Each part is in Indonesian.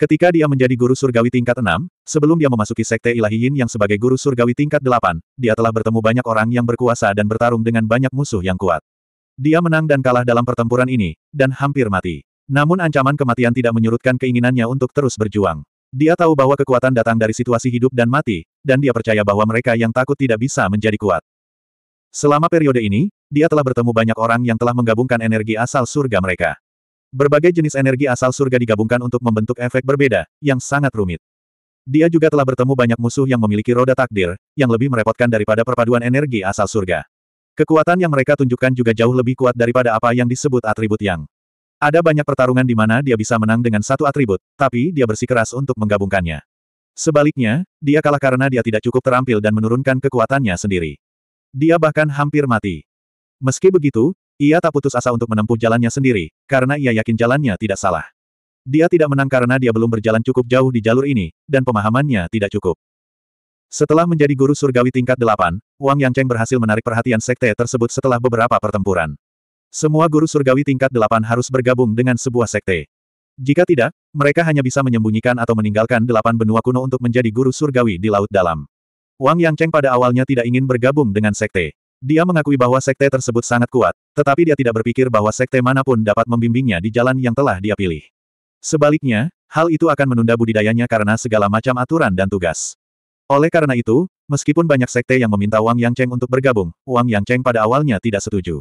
Ketika dia menjadi guru surgawi tingkat 6, sebelum dia memasuki sekte Yin yang sebagai guru surgawi tingkat 8, dia telah bertemu banyak orang yang berkuasa dan bertarung dengan banyak musuh yang kuat. Dia menang dan kalah dalam pertempuran ini, dan hampir mati. Namun ancaman kematian tidak menyurutkan keinginannya untuk terus berjuang. Dia tahu bahwa kekuatan datang dari situasi hidup dan mati, dan dia percaya bahwa mereka yang takut tidak bisa menjadi kuat. Selama periode ini, dia telah bertemu banyak orang yang telah menggabungkan energi asal surga mereka. Berbagai jenis energi asal surga digabungkan untuk membentuk efek berbeda, yang sangat rumit. Dia juga telah bertemu banyak musuh yang memiliki roda takdir, yang lebih merepotkan daripada perpaduan energi asal surga. Kekuatan yang mereka tunjukkan juga jauh lebih kuat daripada apa yang disebut atribut yang. Ada banyak pertarungan di mana dia bisa menang dengan satu atribut, tapi dia bersikeras untuk menggabungkannya. Sebaliknya, dia kalah karena dia tidak cukup terampil dan menurunkan kekuatannya sendiri. Dia bahkan hampir mati. Meski begitu, ia tak putus asa untuk menempuh jalannya sendiri, karena ia yakin jalannya tidak salah. Dia tidak menang karena dia belum berjalan cukup jauh di jalur ini, dan pemahamannya tidak cukup. Setelah menjadi guru surgawi tingkat delapan, Wang Yangcheng berhasil menarik perhatian sekte tersebut setelah beberapa pertempuran. Semua guru surgawi tingkat delapan harus bergabung dengan sebuah sekte. Jika tidak, mereka hanya bisa menyembunyikan atau meninggalkan delapan benua kuno untuk menjadi guru surgawi di Laut Dalam. Wang Yangcheng pada awalnya tidak ingin bergabung dengan sekte. Dia mengakui bahwa sekte tersebut sangat kuat, tetapi dia tidak berpikir bahwa sekte manapun dapat membimbingnya di jalan yang telah dia pilih. Sebaliknya, hal itu akan menunda budidayanya karena segala macam aturan dan tugas. Oleh karena itu, meskipun banyak sekte yang meminta Wang Yang Cheng untuk bergabung, Wang Yang Cheng pada awalnya tidak setuju.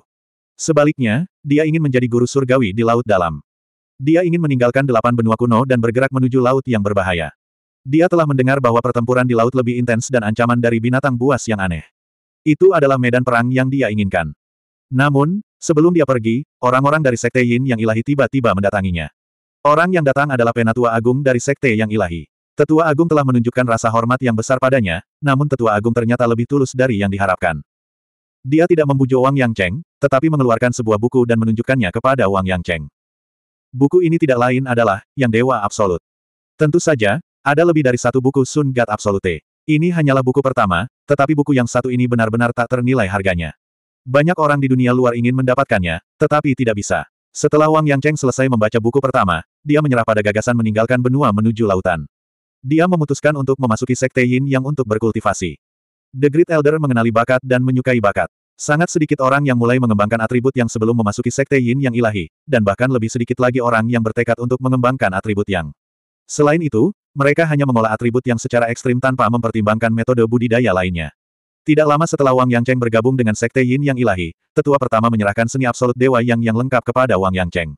Sebaliknya, dia ingin menjadi guru surgawi di Laut Dalam. Dia ingin meninggalkan delapan benua kuno dan bergerak menuju laut yang berbahaya. Dia telah mendengar bahwa pertempuran di laut lebih intens dan ancaman dari binatang buas yang aneh. Itu adalah medan perang yang dia inginkan. Namun, sebelum dia pergi, orang-orang dari Sekte Yin yang ilahi tiba-tiba mendatanginya. Orang yang datang adalah Penatua Agung dari Sekte yang ilahi. Tetua Agung telah menunjukkan rasa hormat yang besar padanya, namun Tetua Agung ternyata lebih tulus dari yang diharapkan. Dia tidak membujuk Wang Yang Cheng, tetapi mengeluarkan sebuah buku dan menunjukkannya kepada Wang Yang Cheng. Buku ini tidak lain adalah Yang Dewa Absolut. Tentu saja, ada lebih dari satu buku Sun God Absolute. Ini hanyalah buku pertama, tetapi buku yang satu ini benar-benar tak ternilai harganya. Banyak orang di dunia luar ingin mendapatkannya, tetapi tidak bisa. Setelah Wang Yang Cheng selesai membaca buku pertama, dia menyerah pada gagasan meninggalkan benua menuju lautan. Dia memutuskan untuk memasuki Sekte Yin Yang untuk berkultivasi. The Great Elder mengenali bakat dan menyukai bakat. Sangat sedikit orang yang mulai mengembangkan atribut yang sebelum memasuki Sekte Yin Yang ilahi, dan bahkan lebih sedikit lagi orang yang bertekad untuk mengembangkan atribut yang. Selain itu, mereka hanya mengolah atribut yang secara ekstrim tanpa mempertimbangkan metode budidaya lainnya. Tidak lama setelah Wang Yang Cheng bergabung dengan Sekte Yin Yang Ilahi, tetua pertama menyerahkan seni absolut Dewa Yang yang lengkap kepada Wang Yang Cheng.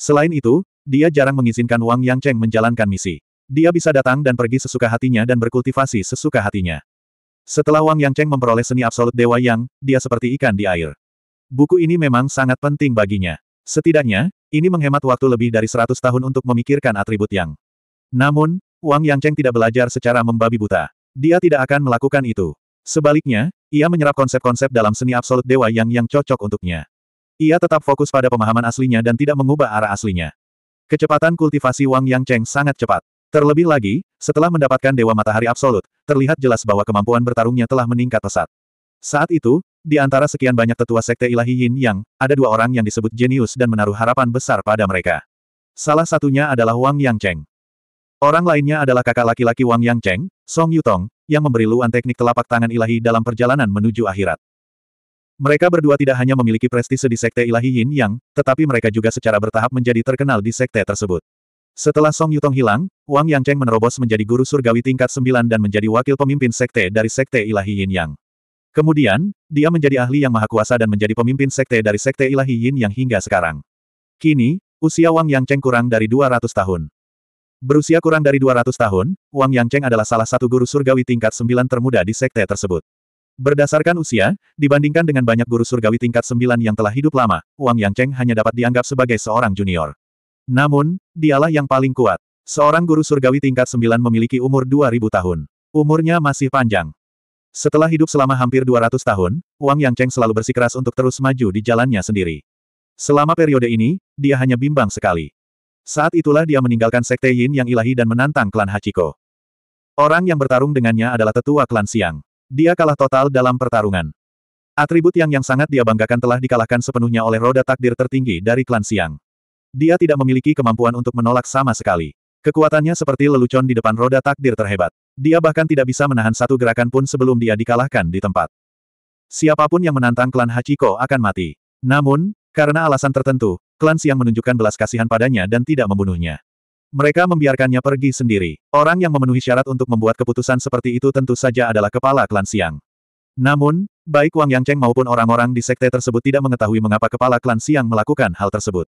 Selain itu, dia jarang mengizinkan Wang Yang Cheng menjalankan misi. Dia bisa datang dan pergi sesuka hatinya dan berkultivasi sesuka hatinya. Setelah Wang Yang Cheng memperoleh seni absolut Dewa Yang, dia seperti ikan di air. Buku ini memang sangat penting baginya. Setidaknya, ini menghemat waktu lebih dari 100 tahun untuk memikirkan atribut Yang. Namun, Wang Yang Cheng tidak belajar secara membabi buta. Dia tidak akan melakukan itu. Sebaliknya, ia menyerap konsep-konsep dalam seni absolut dewa yang yang cocok untuknya. Ia tetap fokus pada pemahaman aslinya dan tidak mengubah arah aslinya. Kecepatan kultivasi Wang Yang Cheng sangat cepat. Terlebih lagi, setelah mendapatkan Dewa Matahari Absolut, terlihat jelas bahwa kemampuan bertarungnya telah meningkat pesat. Saat itu, di antara sekian banyak tetua sekte ilahi Yin Yang, ada dua orang yang disebut jenius dan menaruh harapan besar pada mereka. Salah satunya adalah Wang Yang Cheng. Orang lainnya adalah kakak laki-laki Wang Yang Cheng, Song Yutong, yang memberi Luan teknik telapak tangan ilahi dalam perjalanan menuju akhirat. Mereka berdua tidak hanya memiliki prestise di Sekte Ilahi Yin Yang, tetapi mereka juga secara bertahap menjadi terkenal di Sekte tersebut. Setelah Song Yutong hilang, Wang Yangcheng menerobos menjadi guru surgawi tingkat 9 dan menjadi wakil pemimpin Sekte dari Sekte Ilahi Yin Yang. Kemudian, dia menjadi ahli yang maha kuasa dan menjadi pemimpin Sekte dari Sekte Ilahi Yin Yang hingga sekarang. Kini, usia Wang Yangcheng kurang dari 200 tahun. Berusia kurang dari 200 tahun, Wang Yangcheng adalah salah satu guru surgawi tingkat 9 termuda di sekte tersebut. Berdasarkan usia, dibandingkan dengan banyak guru surgawi tingkat 9 yang telah hidup lama, Wang Yangcheng hanya dapat dianggap sebagai seorang junior. Namun, dialah yang paling kuat. Seorang guru surgawi tingkat 9 memiliki umur 2000 tahun. Umurnya masih panjang. Setelah hidup selama hampir 200 tahun, Wang Yangcheng selalu bersikeras untuk terus maju di jalannya sendiri. Selama periode ini, dia hanya bimbang sekali. Saat itulah dia meninggalkan sekte Yin yang ilahi dan menantang klan Hachiko. Orang yang bertarung dengannya adalah tetua klan Siang. Dia kalah total dalam pertarungan. Atribut yang yang sangat dia banggakan telah dikalahkan sepenuhnya oleh roda takdir tertinggi dari klan Siang. Dia tidak memiliki kemampuan untuk menolak sama sekali. Kekuatannya seperti lelucon di depan roda takdir terhebat. Dia bahkan tidak bisa menahan satu gerakan pun sebelum dia dikalahkan di tempat. Siapapun yang menantang klan Hachiko akan mati. Namun, karena alasan tertentu, Klan Siang menunjukkan belas kasihan padanya dan tidak membunuhnya. Mereka membiarkannya pergi sendiri. Orang yang memenuhi syarat untuk membuat keputusan seperti itu tentu saja adalah kepala klan Siang. Namun, baik Wang Yangcheng maupun orang-orang di sekte tersebut tidak mengetahui mengapa kepala klan Siang melakukan hal tersebut.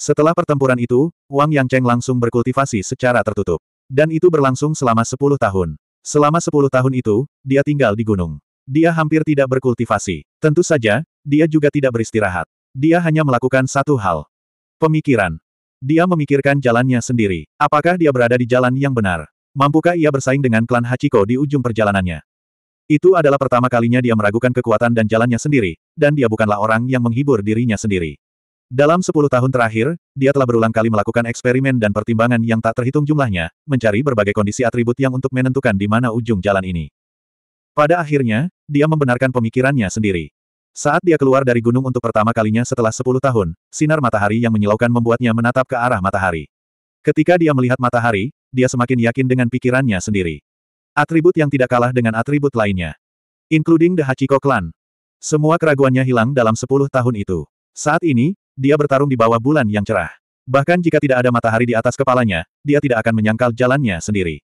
Setelah pertempuran itu, Wang Yangcheng langsung berkultivasi secara tertutup. Dan itu berlangsung selama 10 tahun. Selama 10 tahun itu, dia tinggal di gunung. Dia hampir tidak berkultivasi. Tentu saja, dia juga tidak beristirahat. Dia hanya melakukan satu hal. Pemikiran. Dia memikirkan jalannya sendiri. Apakah dia berada di jalan yang benar? Mampukah ia bersaing dengan klan Hachiko di ujung perjalanannya? Itu adalah pertama kalinya dia meragukan kekuatan dan jalannya sendiri, dan dia bukanlah orang yang menghibur dirinya sendiri. Dalam sepuluh tahun terakhir, dia telah berulang kali melakukan eksperimen dan pertimbangan yang tak terhitung jumlahnya, mencari berbagai kondisi atribut yang untuk menentukan di mana ujung jalan ini. Pada akhirnya, dia membenarkan pemikirannya sendiri. Saat dia keluar dari gunung untuk pertama kalinya setelah sepuluh tahun, sinar matahari yang menyilaukan membuatnya menatap ke arah matahari. Ketika dia melihat matahari, dia semakin yakin dengan pikirannya sendiri. Atribut yang tidak kalah dengan atribut lainnya. Including the Hachiko Clan. Semua keraguannya hilang dalam sepuluh tahun itu. Saat ini, dia bertarung di bawah bulan yang cerah. Bahkan jika tidak ada matahari di atas kepalanya, dia tidak akan menyangkal jalannya sendiri.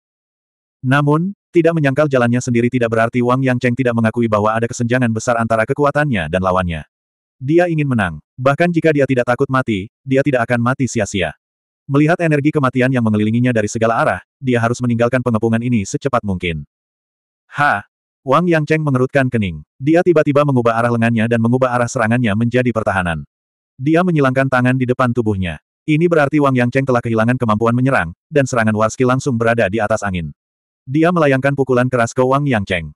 Namun, tidak menyangkal jalannya sendiri tidak berarti Wang Yang Cheng tidak mengakui bahwa ada kesenjangan besar antara kekuatannya dan lawannya. Dia ingin menang. Bahkan jika dia tidak takut mati, dia tidak akan mati sia-sia. Melihat energi kematian yang mengelilinginya dari segala arah, dia harus meninggalkan pengepungan ini secepat mungkin. Ha! Wang Yang Cheng mengerutkan kening. Dia tiba-tiba mengubah arah lengannya dan mengubah arah serangannya menjadi pertahanan. Dia menyilangkan tangan di depan tubuhnya. Ini berarti Wang Yang Cheng telah kehilangan kemampuan menyerang, dan serangan Warski langsung berada di atas angin. Dia melayangkan pukulan keras ke Wang Yangcheng.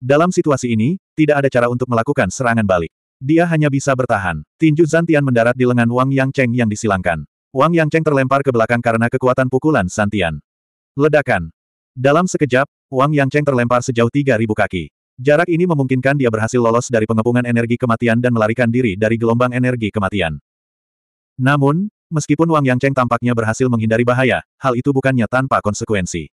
Dalam situasi ini, tidak ada cara untuk melakukan serangan balik. Dia hanya bisa bertahan. Tinju Zantian mendarat di lengan Wang Yangcheng yang disilangkan. Wang Yangcheng terlempar ke belakang karena kekuatan pukulan Zantian. Ledakan. Dalam sekejap, Wang Yangcheng terlempar sejauh 3.000 kaki. Jarak ini memungkinkan dia berhasil lolos dari pengepungan energi kematian dan melarikan diri dari gelombang energi kematian. Namun, meskipun Wang Yangcheng tampaknya berhasil menghindari bahaya, hal itu bukannya tanpa konsekuensi.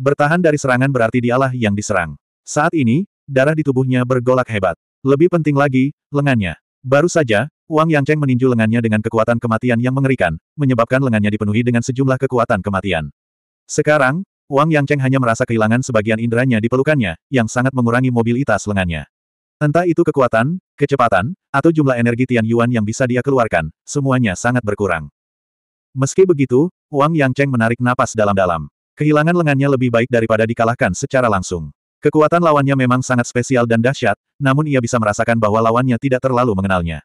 Bertahan dari serangan berarti dialah yang diserang. Saat ini, darah di tubuhnya bergolak hebat. Lebih penting lagi, lengannya. Baru saja, Wang Yangcheng meninju lengannya dengan kekuatan kematian yang mengerikan, menyebabkan lengannya dipenuhi dengan sejumlah kekuatan kematian. Sekarang, Wang Yangcheng hanya merasa kehilangan sebagian inderanya di pelukannya, yang sangat mengurangi mobilitas lengannya. Entah itu kekuatan, kecepatan, atau jumlah energi Tian Yuan yang bisa dia keluarkan, semuanya sangat berkurang. Meski begitu, Wang Yangcheng menarik napas dalam-dalam. Kehilangan lengannya lebih baik daripada dikalahkan secara langsung. Kekuatan lawannya memang sangat spesial dan dahsyat, namun ia bisa merasakan bahwa lawannya tidak terlalu mengenalnya.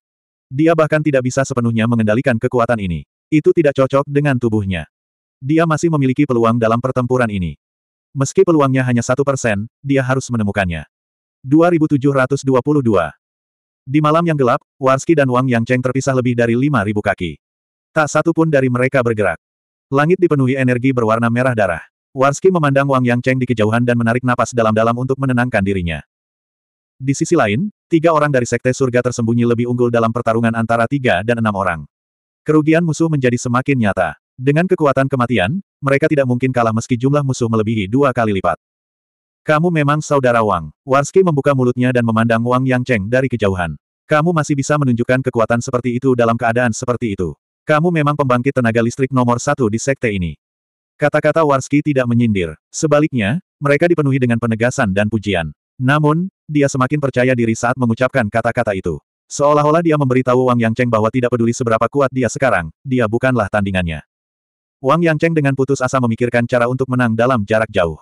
Dia bahkan tidak bisa sepenuhnya mengendalikan kekuatan ini. Itu tidak cocok dengan tubuhnya. Dia masih memiliki peluang dalam pertempuran ini. Meski peluangnya hanya satu persen, dia harus menemukannya. 2722 Di malam yang gelap, Warski dan Wang Yang Cheng terpisah lebih dari 5.000 kaki. Tak satu pun dari mereka bergerak. Langit dipenuhi energi berwarna merah darah. Warski memandang Wang Yang Cheng di kejauhan dan menarik napas dalam-dalam untuk menenangkan dirinya. Di sisi lain, tiga orang dari Sekte Surga tersembunyi lebih unggul dalam pertarungan antara tiga dan enam orang. Kerugian musuh menjadi semakin nyata. Dengan kekuatan kematian, mereka tidak mungkin kalah meski jumlah musuh melebihi dua kali lipat. Kamu memang saudara Wang. Warski membuka mulutnya dan memandang Wang Yang Cheng dari kejauhan. Kamu masih bisa menunjukkan kekuatan seperti itu dalam keadaan seperti itu. Kamu memang pembangkit tenaga listrik nomor satu di sekte ini. Kata-kata Warski tidak menyindir. Sebaliknya, mereka dipenuhi dengan penegasan dan pujian. Namun, dia semakin percaya diri saat mengucapkan kata-kata itu. Seolah-olah dia memberitahu Wang Yang Cheng bahwa tidak peduli seberapa kuat dia sekarang, dia bukanlah tandingannya. Wang Yang Cheng dengan putus asa memikirkan cara untuk menang dalam jarak jauh.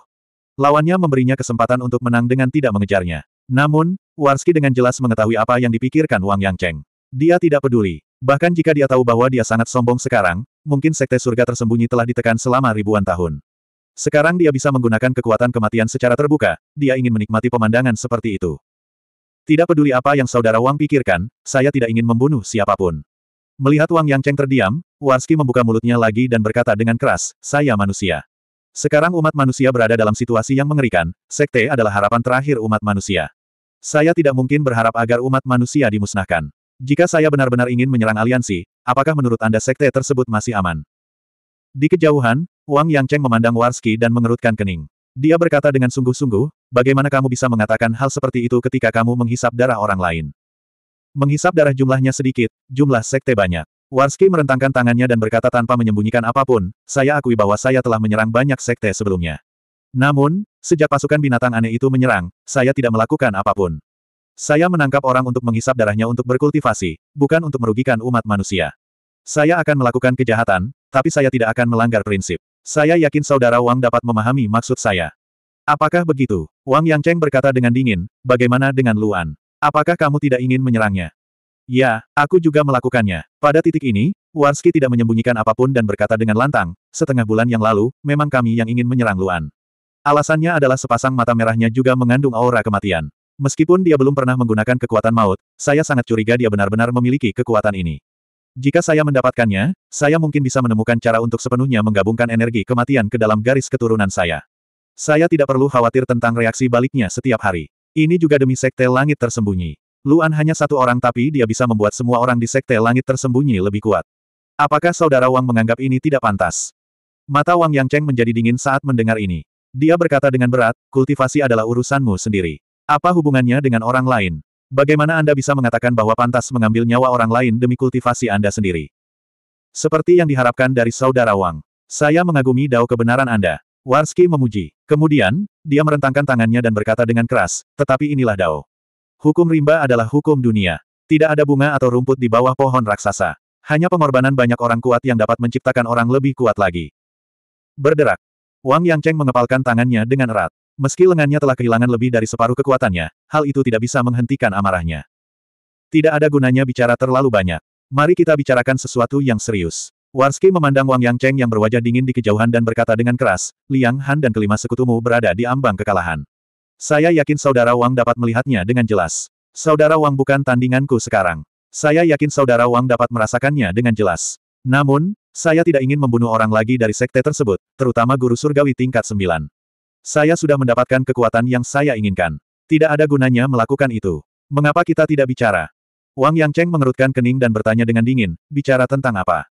Lawannya memberinya kesempatan untuk menang dengan tidak mengejarnya. Namun, Warski dengan jelas mengetahui apa yang dipikirkan Wang Yang Cheng. Dia tidak peduli. Bahkan jika dia tahu bahwa dia sangat sombong sekarang, mungkin sekte surga tersembunyi telah ditekan selama ribuan tahun. Sekarang dia bisa menggunakan kekuatan kematian secara terbuka, dia ingin menikmati pemandangan seperti itu. Tidak peduli apa yang saudara Wang pikirkan, saya tidak ingin membunuh siapapun. Melihat Wang Yang Cheng terdiam, Warski membuka mulutnya lagi dan berkata dengan keras, saya manusia. Sekarang umat manusia berada dalam situasi yang mengerikan, sekte adalah harapan terakhir umat manusia. Saya tidak mungkin berharap agar umat manusia dimusnahkan. Jika saya benar-benar ingin menyerang aliansi, apakah menurut Anda sekte tersebut masih aman? Di kejauhan, Wang Yangcheng memandang Warski dan mengerutkan kening. Dia berkata dengan sungguh-sungguh, bagaimana kamu bisa mengatakan hal seperti itu ketika kamu menghisap darah orang lain? Menghisap darah jumlahnya sedikit, jumlah sekte banyak. Warski merentangkan tangannya dan berkata tanpa menyembunyikan apapun, saya akui bahwa saya telah menyerang banyak sekte sebelumnya. Namun, sejak pasukan binatang aneh itu menyerang, saya tidak melakukan apapun. Saya menangkap orang untuk menghisap darahnya untuk berkultivasi, bukan untuk merugikan umat manusia. Saya akan melakukan kejahatan, tapi saya tidak akan melanggar prinsip. Saya yakin saudara Wang dapat memahami maksud saya. Apakah begitu? Wang Yang Cheng berkata dengan dingin, bagaimana dengan Luan? Apakah kamu tidak ingin menyerangnya? Ya, aku juga melakukannya. Pada titik ini, Warski tidak menyembunyikan apapun dan berkata dengan lantang, setengah bulan yang lalu, memang kami yang ingin menyerang Luan. Alasannya adalah sepasang mata merahnya juga mengandung aura kematian. Meskipun dia belum pernah menggunakan kekuatan maut, saya sangat curiga dia benar-benar memiliki kekuatan ini. Jika saya mendapatkannya, saya mungkin bisa menemukan cara untuk sepenuhnya menggabungkan energi kematian ke dalam garis keturunan saya. Saya tidak perlu khawatir tentang reaksi baliknya setiap hari. Ini juga demi sekte langit tersembunyi. Luan hanya satu orang tapi dia bisa membuat semua orang di sekte langit tersembunyi lebih kuat. Apakah saudara Wang menganggap ini tidak pantas? Mata Wang Yang Cheng menjadi dingin saat mendengar ini. Dia berkata dengan berat, kultivasi adalah urusanmu sendiri. Apa hubungannya dengan orang lain? Bagaimana Anda bisa mengatakan bahwa pantas mengambil nyawa orang lain demi kultivasi Anda sendiri? Seperti yang diharapkan dari Saudara Wang. Saya mengagumi dao kebenaran Anda. Warski memuji. Kemudian, dia merentangkan tangannya dan berkata dengan keras, tetapi inilah dao. Hukum rimba adalah hukum dunia. Tidak ada bunga atau rumput di bawah pohon raksasa. Hanya pengorbanan banyak orang kuat yang dapat menciptakan orang lebih kuat lagi. Berderak. Wang Yangcheng mengepalkan tangannya dengan erat. Meski lengannya telah kehilangan lebih dari separuh kekuatannya, hal itu tidak bisa menghentikan amarahnya. Tidak ada gunanya bicara terlalu banyak. Mari kita bicarakan sesuatu yang serius. Warski memandang Wang Yang Cheng yang berwajah dingin di kejauhan dan berkata dengan keras, Liang Han dan kelima sekutumu berada di ambang kekalahan. Saya yakin saudara Wang dapat melihatnya dengan jelas. Saudara Wang bukan tandinganku sekarang. Saya yakin saudara Wang dapat merasakannya dengan jelas. Namun, saya tidak ingin membunuh orang lagi dari sekte tersebut, terutama guru surgawi tingkat 9. Saya sudah mendapatkan kekuatan yang saya inginkan. Tidak ada gunanya melakukan itu. Mengapa kita tidak bicara? Wang Yang Cheng mengerutkan kening dan bertanya dengan dingin, bicara tentang apa?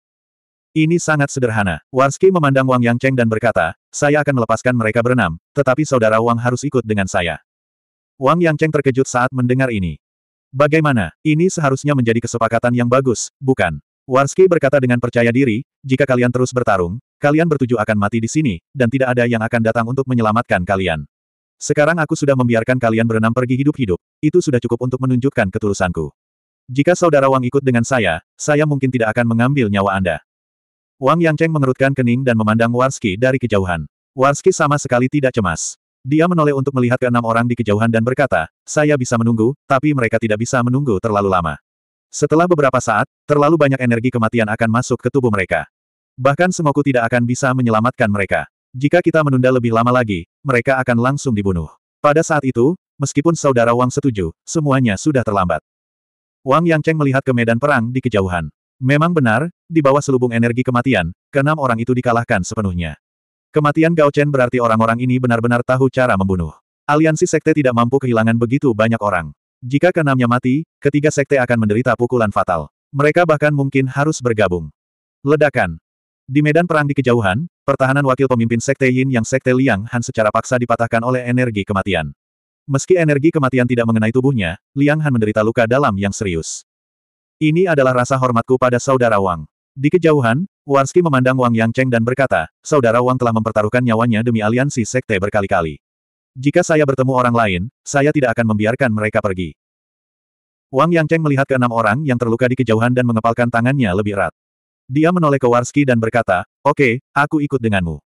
Ini sangat sederhana. Warski memandang Wang Yang Cheng dan berkata, saya akan melepaskan mereka berenam, tetapi saudara Wang harus ikut dengan saya. Wang Yang Cheng terkejut saat mendengar ini. Bagaimana, ini seharusnya menjadi kesepakatan yang bagus, bukan? Warski berkata dengan percaya diri, jika kalian terus bertarung, Kalian bertuju akan mati di sini, dan tidak ada yang akan datang untuk menyelamatkan kalian. Sekarang aku sudah membiarkan kalian berenam pergi hidup-hidup, itu sudah cukup untuk menunjukkan ketulusanku. Jika saudara Wang ikut dengan saya, saya mungkin tidak akan mengambil nyawa Anda. Wang Yangcheng mengerutkan kening dan memandang Warski dari kejauhan. Warski sama sekali tidak cemas. Dia menoleh untuk melihat keenam orang di kejauhan dan berkata, saya bisa menunggu, tapi mereka tidak bisa menunggu terlalu lama. Setelah beberapa saat, terlalu banyak energi kematian akan masuk ke tubuh mereka. Bahkan Sengoku tidak akan bisa menyelamatkan mereka. Jika kita menunda lebih lama lagi, mereka akan langsung dibunuh. Pada saat itu, meskipun saudara Wang setuju, semuanya sudah terlambat. Wang Yangcheng melihat ke medan perang di kejauhan. Memang benar, di bawah selubung energi kematian, keenam orang itu dikalahkan sepenuhnya. Kematian Gao Chen berarti orang-orang ini benar-benar tahu cara membunuh. Aliansi sekte tidak mampu kehilangan begitu banyak orang. Jika keenamnya mati, ketiga sekte akan menderita pukulan fatal. Mereka bahkan mungkin harus bergabung. Ledakan. Di medan perang di kejauhan, pertahanan wakil pemimpin Sekte Yin yang Sekte Liang Han secara paksa dipatahkan oleh energi kematian. Meski energi kematian tidak mengenai tubuhnya, Liang Han menderita luka dalam yang serius. Ini adalah rasa hormatku pada saudara Wang. Di kejauhan, Warski memandang Wang Yang Cheng dan berkata, saudara Wang telah mempertaruhkan nyawanya demi aliansi sekte berkali-kali. Jika saya bertemu orang lain, saya tidak akan membiarkan mereka pergi. Wang Yang Cheng melihat keenam orang yang terluka di kejauhan dan mengepalkan tangannya lebih erat. Dia menoleh ke Warski dan berkata, Oke, okay, aku ikut denganmu.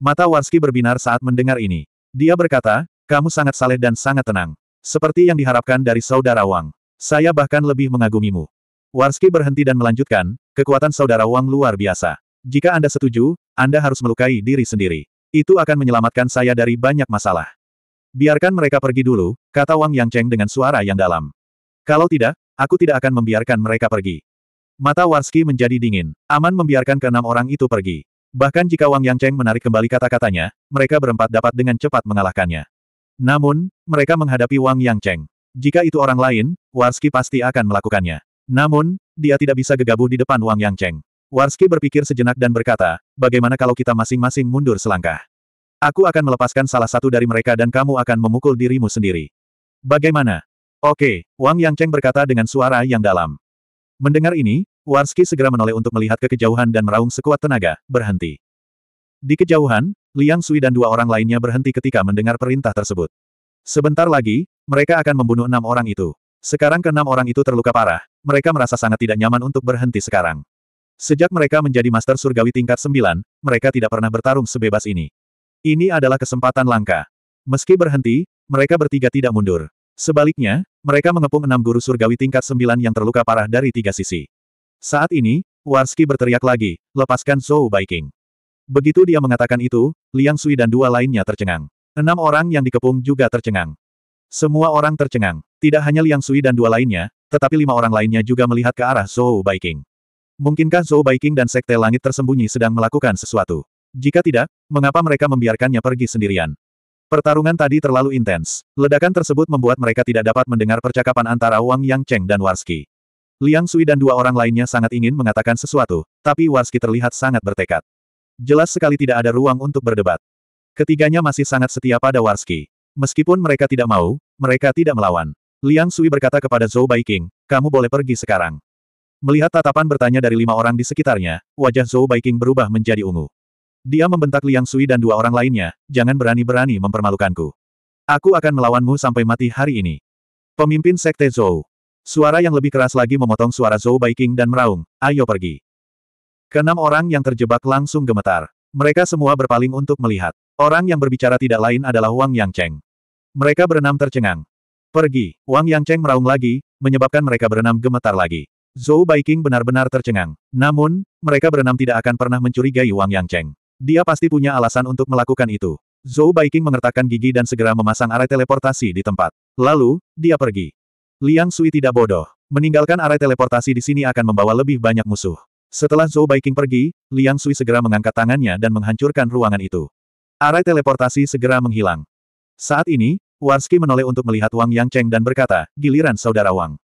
Mata Warski berbinar saat mendengar ini. Dia berkata, kamu sangat saleh dan sangat tenang. Seperti yang diharapkan dari saudara Wang. Saya bahkan lebih mengagumimu. Warski berhenti dan melanjutkan, kekuatan saudara Wang luar biasa. Jika Anda setuju, Anda harus melukai diri sendiri. Itu akan menyelamatkan saya dari banyak masalah. Biarkan mereka pergi dulu, kata Wang Yang Cheng dengan suara yang dalam. Kalau tidak, aku tidak akan membiarkan mereka pergi. Mata Warski menjadi dingin. Aman membiarkan keenam orang itu pergi. Bahkan jika Wang Yangcheng menarik kembali kata-katanya, mereka berempat dapat dengan cepat mengalahkannya. Namun, mereka menghadapi Wang Yangcheng. Jika itu orang lain, Warski pasti akan melakukannya. Namun, dia tidak bisa gegabah di depan Wang Yangcheng. Warski berpikir sejenak dan berkata, bagaimana kalau kita masing-masing mundur selangkah? Aku akan melepaskan salah satu dari mereka dan kamu akan memukul dirimu sendiri. Bagaimana? Oke, Wang Yangcheng berkata dengan suara yang dalam. Mendengar ini, Wanski segera menoleh untuk melihat ke kejauhan dan meraung sekuat tenaga, berhenti. Di kejauhan, Liang Sui dan dua orang lainnya berhenti ketika mendengar perintah tersebut. Sebentar lagi, mereka akan membunuh enam orang itu. Sekarang keenam orang itu terluka parah, mereka merasa sangat tidak nyaman untuk berhenti sekarang. Sejak mereka menjadi Master Surgawi tingkat sembilan, mereka tidak pernah bertarung sebebas ini. Ini adalah kesempatan langka. Meski berhenti, mereka bertiga tidak mundur. Sebaliknya, mereka mengepung enam guru surgawi tingkat sembilan yang terluka parah dari tiga sisi. Saat ini, Warski berteriak lagi, lepaskan Zhou Baiking. Begitu dia mengatakan itu, Liang Sui dan dua lainnya tercengang. Enam orang yang dikepung juga tercengang. Semua orang tercengang. Tidak hanya Liang Sui dan dua lainnya, tetapi lima orang lainnya juga melihat ke arah Zhou Baiking. Mungkinkah Zhou Baiking dan Sekte Langit tersembunyi sedang melakukan sesuatu? Jika tidak, mengapa mereka membiarkannya pergi sendirian? Pertarungan tadi terlalu intens. Ledakan tersebut membuat mereka tidak dapat mendengar percakapan antara Wang Yang Cheng dan Warski. Liang Sui dan dua orang lainnya sangat ingin mengatakan sesuatu, tapi Warski terlihat sangat bertekad. Jelas sekali tidak ada ruang untuk berdebat. Ketiganya masih sangat setia pada Warski. Meskipun mereka tidak mau, mereka tidak melawan. Liang Sui berkata kepada Zhou Baiking, kamu boleh pergi sekarang. Melihat tatapan bertanya dari lima orang di sekitarnya, wajah Zhou Baiking berubah menjadi ungu. Dia membentak Liang Sui dan dua orang lainnya, jangan berani-berani mempermalukanku. Aku akan melawanmu sampai mati hari ini. Pemimpin Sekte Zhou, Suara yang lebih keras lagi memotong suara Zhou Baiking dan meraung, ayo pergi. Kenam orang yang terjebak langsung gemetar. Mereka semua berpaling untuk melihat. Orang yang berbicara tidak lain adalah Wang Yangcheng. Mereka berenam tercengang. Pergi, Wang Yangcheng meraung lagi, menyebabkan mereka berenam gemetar lagi. Zhou Baiking benar-benar tercengang. Namun, mereka berenam tidak akan pernah mencurigai Wang Yangcheng. Dia pasti punya alasan untuk melakukan itu. Zhou Baiking mengertakkan gigi dan segera memasang arai teleportasi di tempat. Lalu, dia pergi. Liang Sui tidak bodoh. Meninggalkan arai teleportasi di sini akan membawa lebih banyak musuh. Setelah Zhou Baiking pergi, Liang Sui segera mengangkat tangannya dan menghancurkan ruangan itu. Arai teleportasi segera menghilang. Saat ini, Warski menoleh untuk melihat Wang Yang Cheng dan berkata, giliran saudara Wang.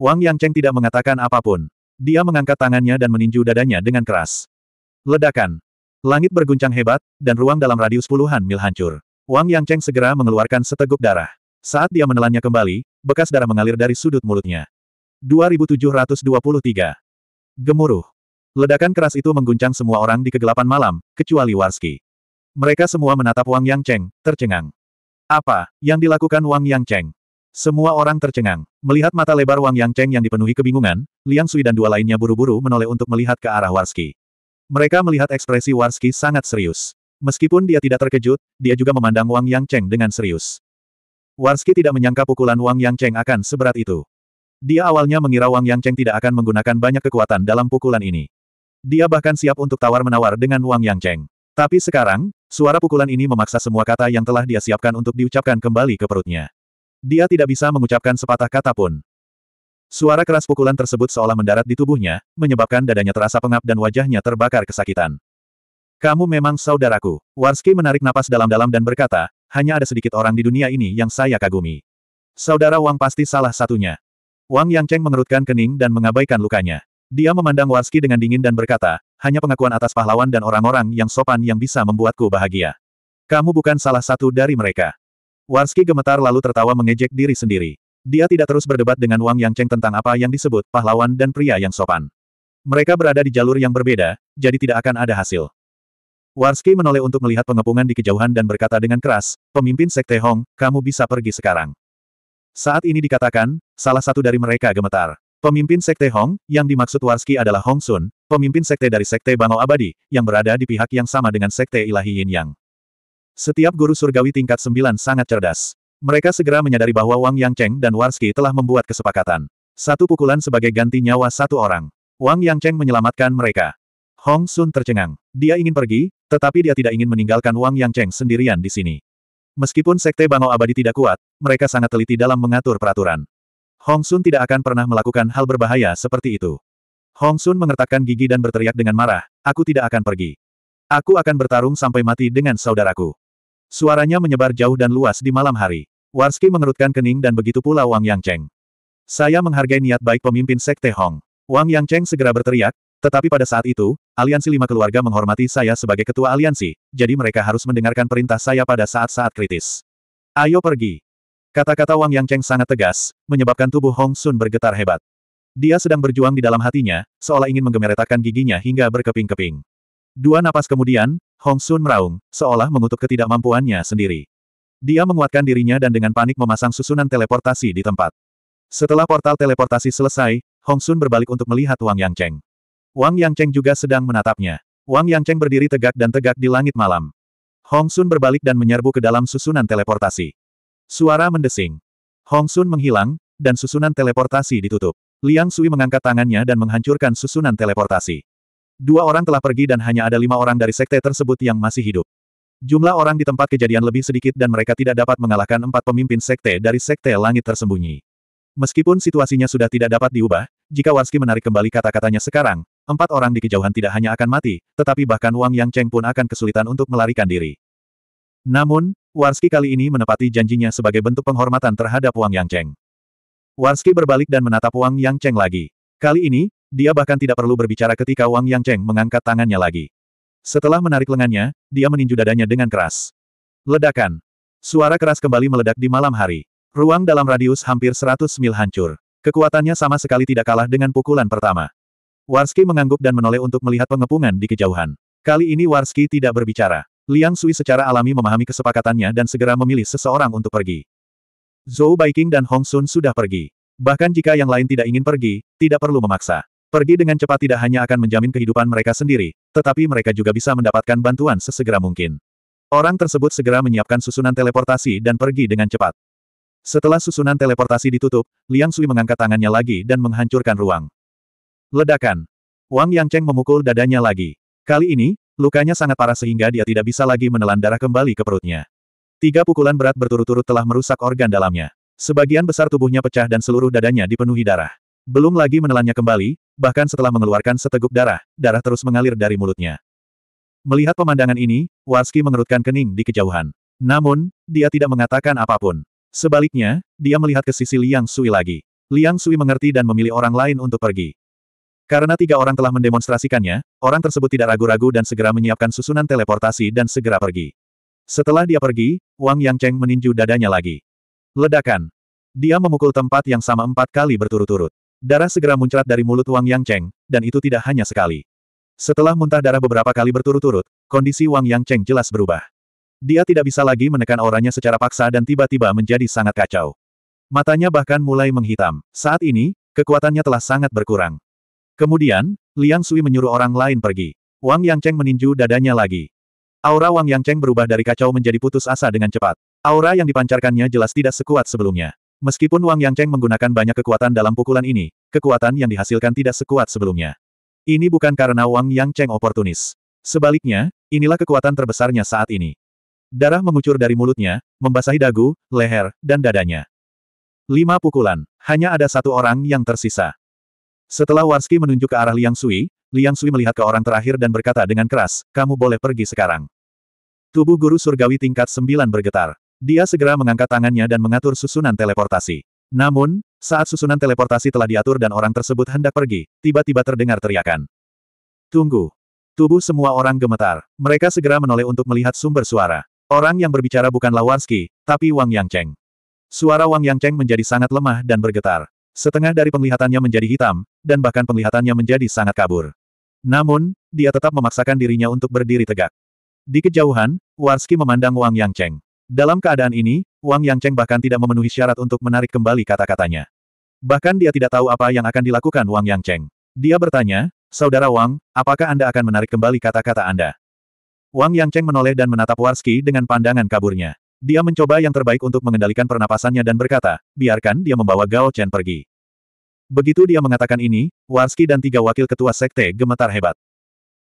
Wang Yang Cheng tidak mengatakan apapun. Dia mengangkat tangannya dan meninju dadanya dengan keras. Ledakan. Langit berguncang hebat, dan ruang dalam radius puluhan mil hancur. Wang Yang Cheng segera mengeluarkan seteguk darah. Saat dia menelannya kembali, bekas darah mengalir dari sudut mulutnya. 2723. Gemuruh. Ledakan keras itu mengguncang semua orang di kegelapan malam, kecuali Warski. Mereka semua menatap Wang Yang Cheng, tercengang. Apa yang dilakukan Wang Yang Cheng? Semua orang tercengang. Melihat mata lebar Wang Yang Cheng yang dipenuhi kebingungan, Liang Sui dan dua lainnya buru-buru menoleh untuk melihat ke arah Warski. Mereka melihat ekspresi Warski sangat serius. Meskipun dia tidak terkejut, dia juga memandang Wang Yang Cheng dengan serius. Warski tidak menyangka pukulan Wang Yang Cheng akan seberat itu. Dia awalnya mengira Wang Yang Cheng tidak akan menggunakan banyak kekuatan dalam pukulan ini. Dia bahkan siap untuk tawar-menawar dengan Wang Yang Cheng. Tapi sekarang, suara pukulan ini memaksa semua kata yang telah dia siapkan untuk diucapkan kembali ke perutnya. Dia tidak bisa mengucapkan sepatah kata pun. Suara keras pukulan tersebut seolah mendarat di tubuhnya, menyebabkan dadanya terasa pengap dan wajahnya terbakar kesakitan. Kamu memang saudaraku. Warski menarik napas dalam-dalam dan berkata, hanya ada sedikit orang di dunia ini yang saya kagumi. Saudara Wang pasti salah satunya. Wang Yang Cheng mengerutkan kening dan mengabaikan lukanya. Dia memandang Warski dengan dingin dan berkata, hanya pengakuan atas pahlawan dan orang-orang yang sopan yang bisa membuatku bahagia. Kamu bukan salah satu dari mereka. Warski gemetar lalu tertawa mengejek diri sendiri. Dia tidak terus berdebat dengan Wang Yang Cheng tentang apa yang disebut pahlawan dan pria yang sopan. Mereka berada di jalur yang berbeda, jadi tidak akan ada hasil. Warski menoleh untuk melihat pengepungan di kejauhan dan berkata dengan keras, pemimpin Sekte Hong, kamu bisa pergi sekarang. Saat ini dikatakan, salah satu dari mereka gemetar. Pemimpin Sekte Hong, yang dimaksud Warski adalah Hong Sun, pemimpin Sekte dari Sekte Bangau Abadi, yang berada di pihak yang sama dengan Sekte Ilahi Yin Yang. Setiap guru surgawi tingkat sembilan sangat cerdas. Mereka segera menyadari bahwa Wang Yang Cheng dan Warski telah membuat kesepakatan. Satu pukulan sebagai ganti nyawa satu orang. Wang Yang Cheng menyelamatkan mereka. Hong Sun tercengang. Dia ingin pergi, tetapi dia tidak ingin meninggalkan Wang Yang Cheng sendirian di sini. Meskipun Sekte Bangau Abadi tidak kuat, mereka sangat teliti dalam mengatur peraturan. Hong Sun tidak akan pernah melakukan hal berbahaya seperti itu. Hong Sun mengertakkan gigi dan berteriak dengan marah, aku tidak akan pergi. Aku akan bertarung sampai mati dengan saudaraku. Suaranya menyebar jauh dan luas di malam hari. Warski mengerutkan kening dan begitu pula Wang Yang Cheng. Saya menghargai niat baik pemimpin Sekte Hong. Wang Yang Cheng segera berteriak, tetapi pada saat itu, aliansi lima keluarga menghormati saya sebagai ketua aliansi, jadi mereka harus mendengarkan perintah saya pada saat-saat kritis. Ayo pergi. Kata-kata Wang Yang Cheng sangat tegas, menyebabkan tubuh Hong Sun bergetar hebat. Dia sedang berjuang di dalam hatinya, seolah ingin menggemeretakan giginya hingga berkeping-keping. Dua napas kemudian, Hong Sun meraung, seolah mengutuk ketidakmampuannya sendiri. Dia menguatkan dirinya dan dengan panik memasang susunan teleportasi di tempat. Setelah portal teleportasi selesai, Hong Sun berbalik untuk melihat Wang Yang Cheng. Wang Yangcheng juga sedang menatapnya. Wang Yangcheng berdiri tegak dan tegak di langit malam. Hong Sun berbalik dan menyerbu ke dalam susunan teleportasi. Suara mendesing. Hong Sun menghilang, dan susunan teleportasi ditutup. Liang Sui mengangkat tangannya dan menghancurkan susunan teleportasi. Dua orang telah pergi dan hanya ada lima orang dari sekte tersebut yang masih hidup. Jumlah orang di tempat kejadian lebih sedikit dan mereka tidak dapat mengalahkan empat pemimpin sekte dari sekte langit tersembunyi. Meskipun situasinya sudah tidak dapat diubah, jika Warski menarik kembali kata-katanya sekarang, empat orang di kejauhan tidak hanya akan mati, tetapi bahkan Wang Yang Cheng pun akan kesulitan untuk melarikan diri. Namun, Warski kali ini menepati janjinya sebagai bentuk penghormatan terhadap Wang Yang Cheng. Warski berbalik dan menatap Wang Yang Cheng lagi. Kali ini, dia bahkan tidak perlu berbicara ketika Wang Yang Cheng mengangkat tangannya lagi. Setelah menarik lengannya, dia meninju dadanya dengan keras. Ledakan. Suara keras kembali meledak di malam hari. Ruang dalam radius hampir 100 mil hancur. Kekuatannya sama sekali tidak kalah dengan pukulan pertama. Warski mengangguk dan menoleh untuk melihat pengepungan di kejauhan. Kali ini Warski tidak berbicara. Liang Sui secara alami memahami kesepakatannya dan segera memilih seseorang untuk pergi. Zhou Baiking dan Hong Sun sudah pergi. Bahkan jika yang lain tidak ingin pergi, tidak perlu memaksa. Pergi dengan cepat tidak hanya akan menjamin kehidupan mereka sendiri, tetapi mereka juga bisa mendapatkan bantuan sesegera mungkin. Orang tersebut segera menyiapkan susunan teleportasi dan pergi dengan cepat. Setelah susunan teleportasi ditutup, Liang Sui mengangkat tangannya lagi dan menghancurkan ruang. Ledakan. Wang Yang Cheng memukul dadanya lagi. Kali ini, lukanya sangat parah sehingga dia tidak bisa lagi menelan darah kembali ke perutnya. Tiga pukulan berat berturut-turut telah merusak organ dalamnya. Sebagian besar tubuhnya pecah dan seluruh dadanya dipenuhi darah. Belum lagi menelannya kembali, bahkan setelah mengeluarkan seteguk darah, darah terus mengalir dari mulutnya. Melihat pemandangan ini, Warski mengerutkan kening di kejauhan. Namun, dia tidak mengatakan apapun. Sebaliknya, dia melihat ke sisi Liang Sui lagi. Liang Sui mengerti dan memilih orang lain untuk pergi. Karena tiga orang telah mendemonstrasikannya, orang tersebut tidak ragu-ragu dan segera menyiapkan susunan teleportasi dan segera pergi. Setelah dia pergi, Wang Yang Cheng meninju dadanya lagi. Ledakan. Dia memukul tempat yang sama empat kali berturut-turut. Darah segera muncrat dari mulut Wang Yang Cheng, dan itu tidak hanya sekali. Setelah muntah darah beberapa kali berturut-turut, kondisi Wang Yang Cheng jelas berubah. Dia tidak bisa lagi menekan orangnya secara paksa dan tiba-tiba menjadi sangat kacau. Matanya bahkan mulai menghitam. Saat ini, kekuatannya telah sangat berkurang. Kemudian, Liang Sui menyuruh orang lain pergi. Wang Yang Cheng meninju dadanya lagi. Aura Wang Yang Cheng berubah dari kacau menjadi putus asa dengan cepat. Aura yang dipancarkannya jelas tidak sekuat sebelumnya. Meskipun Wang Yang Cheng menggunakan banyak kekuatan dalam pukulan ini, kekuatan yang dihasilkan tidak sekuat sebelumnya. Ini bukan karena Wang Yang Cheng oportunis. Sebaliknya, inilah kekuatan terbesarnya saat ini. Darah mengucur dari mulutnya, membasahi dagu, leher, dan dadanya. Lima pukulan, hanya ada satu orang yang tersisa. Setelah Warski menunjuk ke arah Liang Sui, Liang Sui melihat ke orang terakhir dan berkata dengan keras, kamu boleh pergi sekarang. Tubuh guru surgawi tingkat sembilan bergetar. Dia segera mengangkat tangannya dan mengatur susunan teleportasi. Namun, saat susunan teleportasi telah diatur dan orang tersebut hendak pergi, tiba-tiba terdengar teriakan. Tunggu. Tubuh semua orang gemetar. Mereka segera menoleh untuk melihat sumber suara. Orang yang berbicara bukanlah Warski, tapi Wang Yangcheng. Suara Wang Yangcheng menjadi sangat lemah dan bergetar. Setengah dari penglihatannya menjadi hitam, dan bahkan penglihatannya menjadi sangat kabur. Namun, dia tetap memaksakan dirinya untuk berdiri tegak. Di kejauhan, Warski memandang Wang Yangcheng. Dalam keadaan ini, Wang Yangcheng bahkan tidak memenuhi syarat untuk menarik kembali kata-katanya. Bahkan dia tidak tahu apa yang akan dilakukan Wang Yangcheng. Dia bertanya, Saudara Wang, apakah Anda akan menarik kembali kata-kata Anda? Wang Yangcheng menoleh dan menatap Warski dengan pandangan kaburnya. Dia mencoba yang terbaik untuk mengendalikan pernapasannya dan berkata, biarkan dia membawa Gao Chen pergi. Begitu dia mengatakan ini, Warski dan tiga wakil ketua sekte gemetar hebat.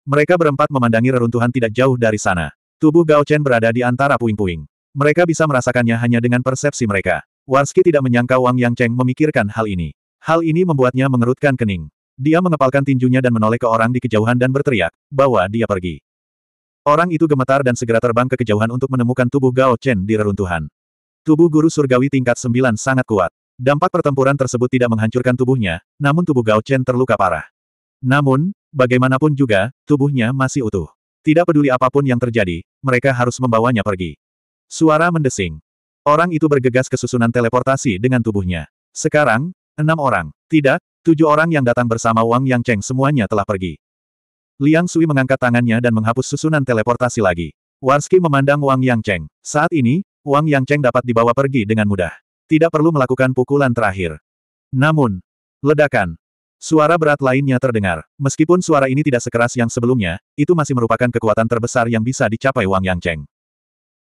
Mereka berempat memandangi reruntuhan tidak jauh dari sana. Tubuh Gao Chen berada di antara puing-puing. Mereka bisa merasakannya hanya dengan persepsi mereka. Warski tidak menyangka Wang Yang Cheng memikirkan hal ini. Hal ini membuatnya mengerutkan kening. Dia mengepalkan tinjunya dan menoleh ke orang di kejauhan dan berteriak, bahwa dia pergi. Orang itu gemetar dan segera terbang ke kejauhan untuk menemukan tubuh Gao Chen di reruntuhan. Tubuh guru surgawi tingkat sembilan sangat kuat. Dampak pertempuran tersebut tidak menghancurkan tubuhnya, namun tubuh Gao Chen terluka parah. Namun, bagaimanapun juga, tubuhnya masih utuh. Tidak peduli apapun yang terjadi, mereka harus membawanya pergi. Suara mendesing. Orang itu bergegas ke susunan teleportasi dengan tubuhnya. Sekarang, enam orang. Tidak, tujuh orang yang datang bersama Wang Yang Cheng semuanya telah pergi. Liang Sui mengangkat tangannya dan menghapus susunan teleportasi lagi. Warski memandang Wang Yang Cheng. Saat ini, Wang Yang Cheng dapat dibawa pergi dengan mudah. Tidak perlu melakukan pukulan terakhir. Namun, ledakan. Suara berat lainnya terdengar. Meskipun suara ini tidak sekeras yang sebelumnya, itu masih merupakan kekuatan terbesar yang bisa dicapai Wang Yang Cheng.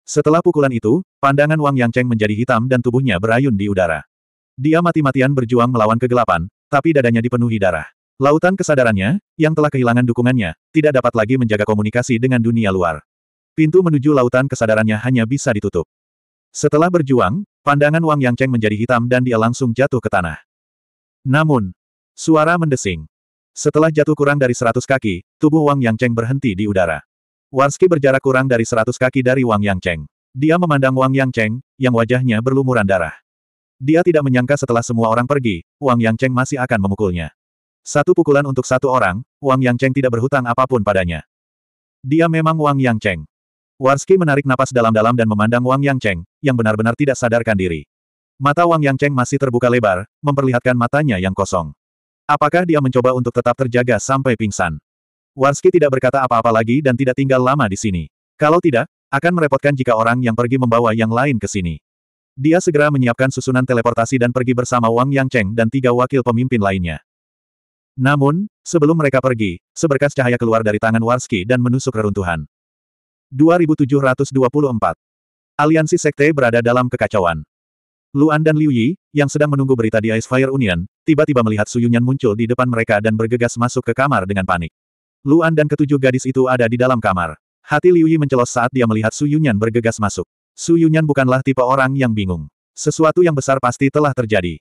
Setelah pukulan itu, pandangan Wang Yang Cheng menjadi hitam dan tubuhnya berayun di udara. Dia mati-matian berjuang melawan kegelapan, tapi dadanya dipenuhi darah. Lautan kesadarannya, yang telah kehilangan dukungannya, tidak dapat lagi menjaga komunikasi dengan dunia luar. Pintu menuju lautan kesadarannya hanya bisa ditutup. Setelah berjuang, pandangan Wang Yangcheng menjadi hitam dan dia langsung jatuh ke tanah. Namun, suara mendesing. Setelah jatuh kurang dari seratus kaki, tubuh Wang Yangcheng berhenti di udara. Warski berjarak kurang dari seratus kaki dari Wang Yangcheng. Dia memandang Wang Yangcheng, yang wajahnya berlumuran darah. Dia tidak menyangka setelah semua orang pergi, Wang Yangcheng masih akan memukulnya. Satu pukulan untuk satu orang, Wang Yang Cheng tidak berhutang apapun padanya. Dia memang Wang Yang Cheng. Warski menarik napas dalam-dalam dan memandang Wang Yang Cheng, yang benar-benar tidak sadarkan diri. Mata Wang Yang Cheng masih terbuka lebar, memperlihatkan matanya yang kosong. Apakah dia mencoba untuk tetap terjaga sampai pingsan? Warski tidak berkata apa-apa lagi dan tidak tinggal lama di sini. Kalau tidak, akan merepotkan jika orang yang pergi membawa yang lain ke sini. Dia segera menyiapkan susunan teleportasi dan pergi bersama Wang Yang Cheng dan tiga wakil pemimpin lainnya. Namun, sebelum mereka pergi, seberkas cahaya keluar dari tangan Warski dan menusuk reruntuhan. 2724. Aliansi Sekte berada dalam kekacauan. Luan dan Liu Yi, yang sedang menunggu berita di Ice Fire Union, tiba-tiba melihat Suyunyan muncul di depan mereka dan bergegas masuk ke kamar dengan panik. Luan dan ketujuh gadis itu ada di dalam kamar. Hati Liu Yi mencelos saat dia melihat Suyunyan bergegas masuk. Suyunyan bukanlah tipe orang yang bingung. Sesuatu yang besar pasti telah terjadi.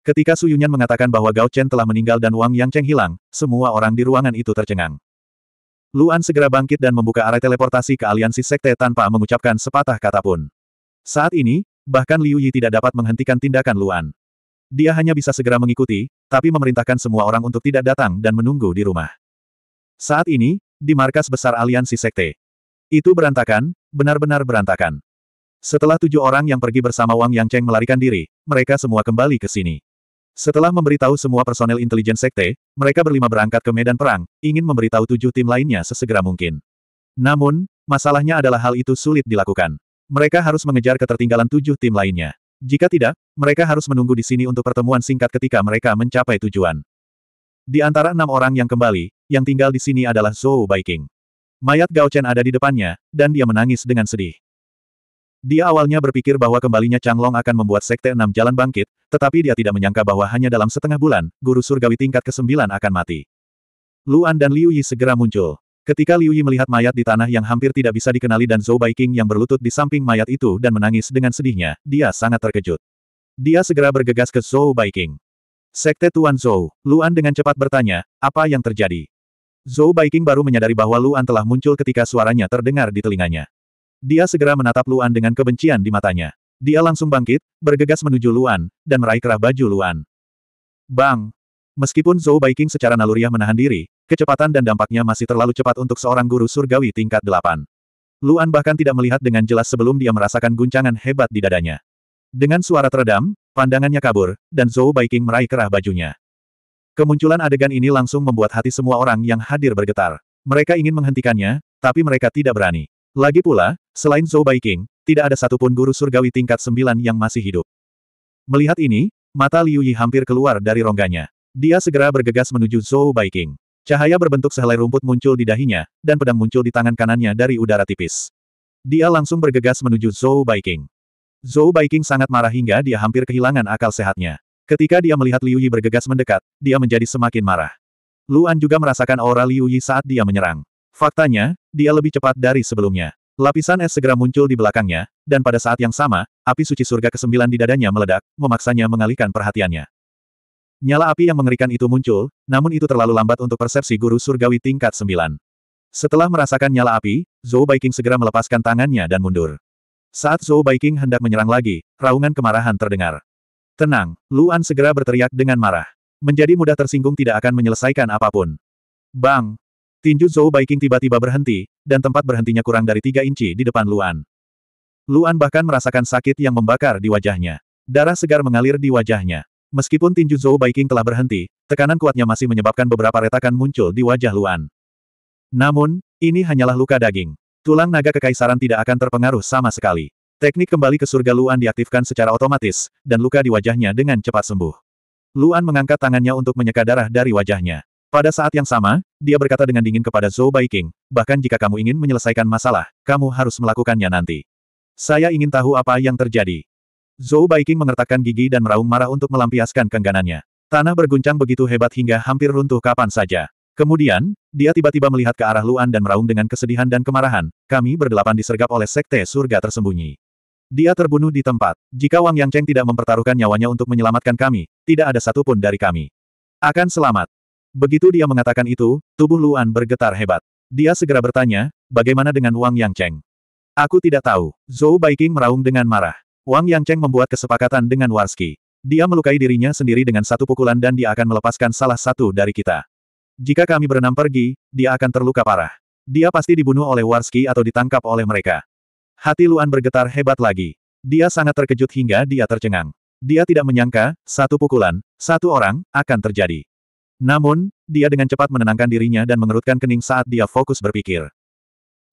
Ketika Su Yunyan mengatakan bahwa Gao Chen telah meninggal dan Wang Yang Cheng hilang, semua orang di ruangan itu tercengang. Luan segera bangkit dan membuka area teleportasi ke aliansi sekte tanpa mengucapkan sepatah kata pun. Saat ini, bahkan Liu Yi tidak dapat menghentikan tindakan Luan. Dia hanya bisa segera mengikuti, tapi memerintahkan semua orang untuk tidak datang dan menunggu di rumah. Saat ini, di markas besar aliansi sekte. Itu berantakan, benar-benar berantakan. Setelah tujuh orang yang pergi bersama Wang Yang Cheng melarikan diri, mereka semua kembali ke sini. Setelah memberitahu semua personel intelijen sekte, mereka berlima berangkat ke medan perang, ingin memberitahu tujuh tim lainnya sesegera mungkin. Namun, masalahnya adalah hal itu sulit dilakukan. Mereka harus mengejar ketertinggalan tujuh tim lainnya. Jika tidak, mereka harus menunggu di sini untuk pertemuan singkat ketika mereka mencapai tujuan. Di antara enam orang yang kembali, yang tinggal di sini adalah Zhou Baiking. Mayat Gao Chen ada di depannya, dan dia menangis dengan sedih. Dia awalnya berpikir bahwa kembalinya Changlong akan membuat Sekte Enam Jalan bangkit, tetapi dia tidak menyangka bahwa hanya dalam setengah bulan, guru surgawi tingkat ke-9 akan mati. Luan dan Liu Yi segera muncul. Ketika Liu Yi melihat mayat di tanah yang hampir tidak bisa dikenali dan Zhou Baiking yang berlutut di samping mayat itu dan menangis dengan sedihnya, dia sangat terkejut. Dia segera bergegas ke Zhou Baiking. Sekte Tuan Zhou, Luan dengan cepat bertanya, apa yang terjadi? Zhou Baiking baru menyadari bahwa Luan telah muncul ketika suaranya terdengar di telinganya. Dia segera menatap Luan dengan kebencian di matanya. Dia langsung bangkit, bergegas menuju Luan, dan meraih kerah baju Luan. Bang! Meskipun Zhou Baiking secara naluriah menahan diri, kecepatan dan dampaknya masih terlalu cepat untuk seorang guru surgawi tingkat delapan. Luan bahkan tidak melihat dengan jelas sebelum dia merasakan guncangan hebat di dadanya. Dengan suara teredam, pandangannya kabur, dan Zhou Baiking meraih kerah bajunya. Kemunculan adegan ini langsung membuat hati semua orang yang hadir bergetar. Mereka ingin menghentikannya, tapi mereka tidak berani. Lagi pula, selain Zhou Baiking, tidak ada satupun guru surgawi tingkat sembilan yang masih hidup. Melihat ini, mata Liu Yi hampir keluar dari rongganya. Dia segera bergegas menuju Zhou Baiking. Cahaya berbentuk sehelai rumput muncul di dahinya, dan pedang muncul di tangan kanannya dari udara tipis. Dia langsung bergegas menuju Zhou Baiking. Zhou Baiking sangat marah hingga dia hampir kehilangan akal sehatnya. Ketika dia melihat Liu Yi bergegas mendekat, dia menjadi semakin marah. Luan juga merasakan aura Liu Yi saat dia menyerang. Faktanya, dia lebih cepat dari sebelumnya. Lapisan es segera muncul di belakangnya, dan pada saat yang sama, api suci surga ke-9 di dadanya meledak, memaksanya mengalihkan perhatiannya. Nyala api yang mengerikan itu muncul, namun itu terlalu lambat untuk persepsi guru surgawi tingkat sembilan. Setelah merasakan nyala api, Zhou Baiking segera melepaskan tangannya dan mundur. Saat Zhou Baiking hendak menyerang lagi, raungan kemarahan terdengar. Tenang, Luan segera berteriak dengan marah. Menjadi mudah tersinggung tidak akan menyelesaikan apapun. Bang, Tinju Zhou Baiking tiba-tiba berhenti, dan tempat berhentinya kurang dari tiga inci di depan Luan. Luan bahkan merasakan sakit yang membakar di wajahnya. Darah segar mengalir di wajahnya. Meskipun tinju Zhou Baiking telah berhenti, tekanan kuatnya masih menyebabkan beberapa retakan muncul di wajah Luan. Namun, ini hanyalah luka daging. Tulang naga kekaisaran tidak akan terpengaruh sama sekali. Teknik kembali ke surga Luan diaktifkan secara otomatis, dan luka di wajahnya dengan cepat sembuh. Luan mengangkat tangannya untuk menyeka darah dari wajahnya. Pada saat yang sama, dia berkata dengan dingin kepada Zhou Baiking, bahkan jika kamu ingin menyelesaikan masalah, kamu harus melakukannya nanti. Saya ingin tahu apa yang terjadi. Zhou Baiking mengertakkan gigi dan meraung marah untuk melampiaskan kengganannya. Tanah berguncang begitu hebat hingga hampir runtuh kapan saja. Kemudian, dia tiba-tiba melihat ke arah Luan dan meraung dengan kesedihan dan kemarahan, kami berdelapan disergap oleh sekte surga tersembunyi. Dia terbunuh di tempat. Jika Wang Yangcheng tidak mempertaruhkan nyawanya untuk menyelamatkan kami, tidak ada satupun dari kami. Akan selamat. Begitu dia mengatakan itu, tubuh Luan bergetar hebat. Dia segera bertanya, bagaimana dengan Wang Yang Cheng? Aku tidak tahu. Zhou Baiking meraung dengan marah. Wang Yang Cheng membuat kesepakatan dengan Warski. Dia melukai dirinya sendiri dengan satu pukulan dan dia akan melepaskan salah satu dari kita. Jika kami berenam pergi, dia akan terluka parah. Dia pasti dibunuh oleh Warski atau ditangkap oleh mereka. Hati Luan bergetar hebat lagi. Dia sangat terkejut hingga dia tercengang. Dia tidak menyangka, satu pukulan, satu orang, akan terjadi. Namun, dia dengan cepat menenangkan dirinya dan mengerutkan kening saat dia fokus berpikir.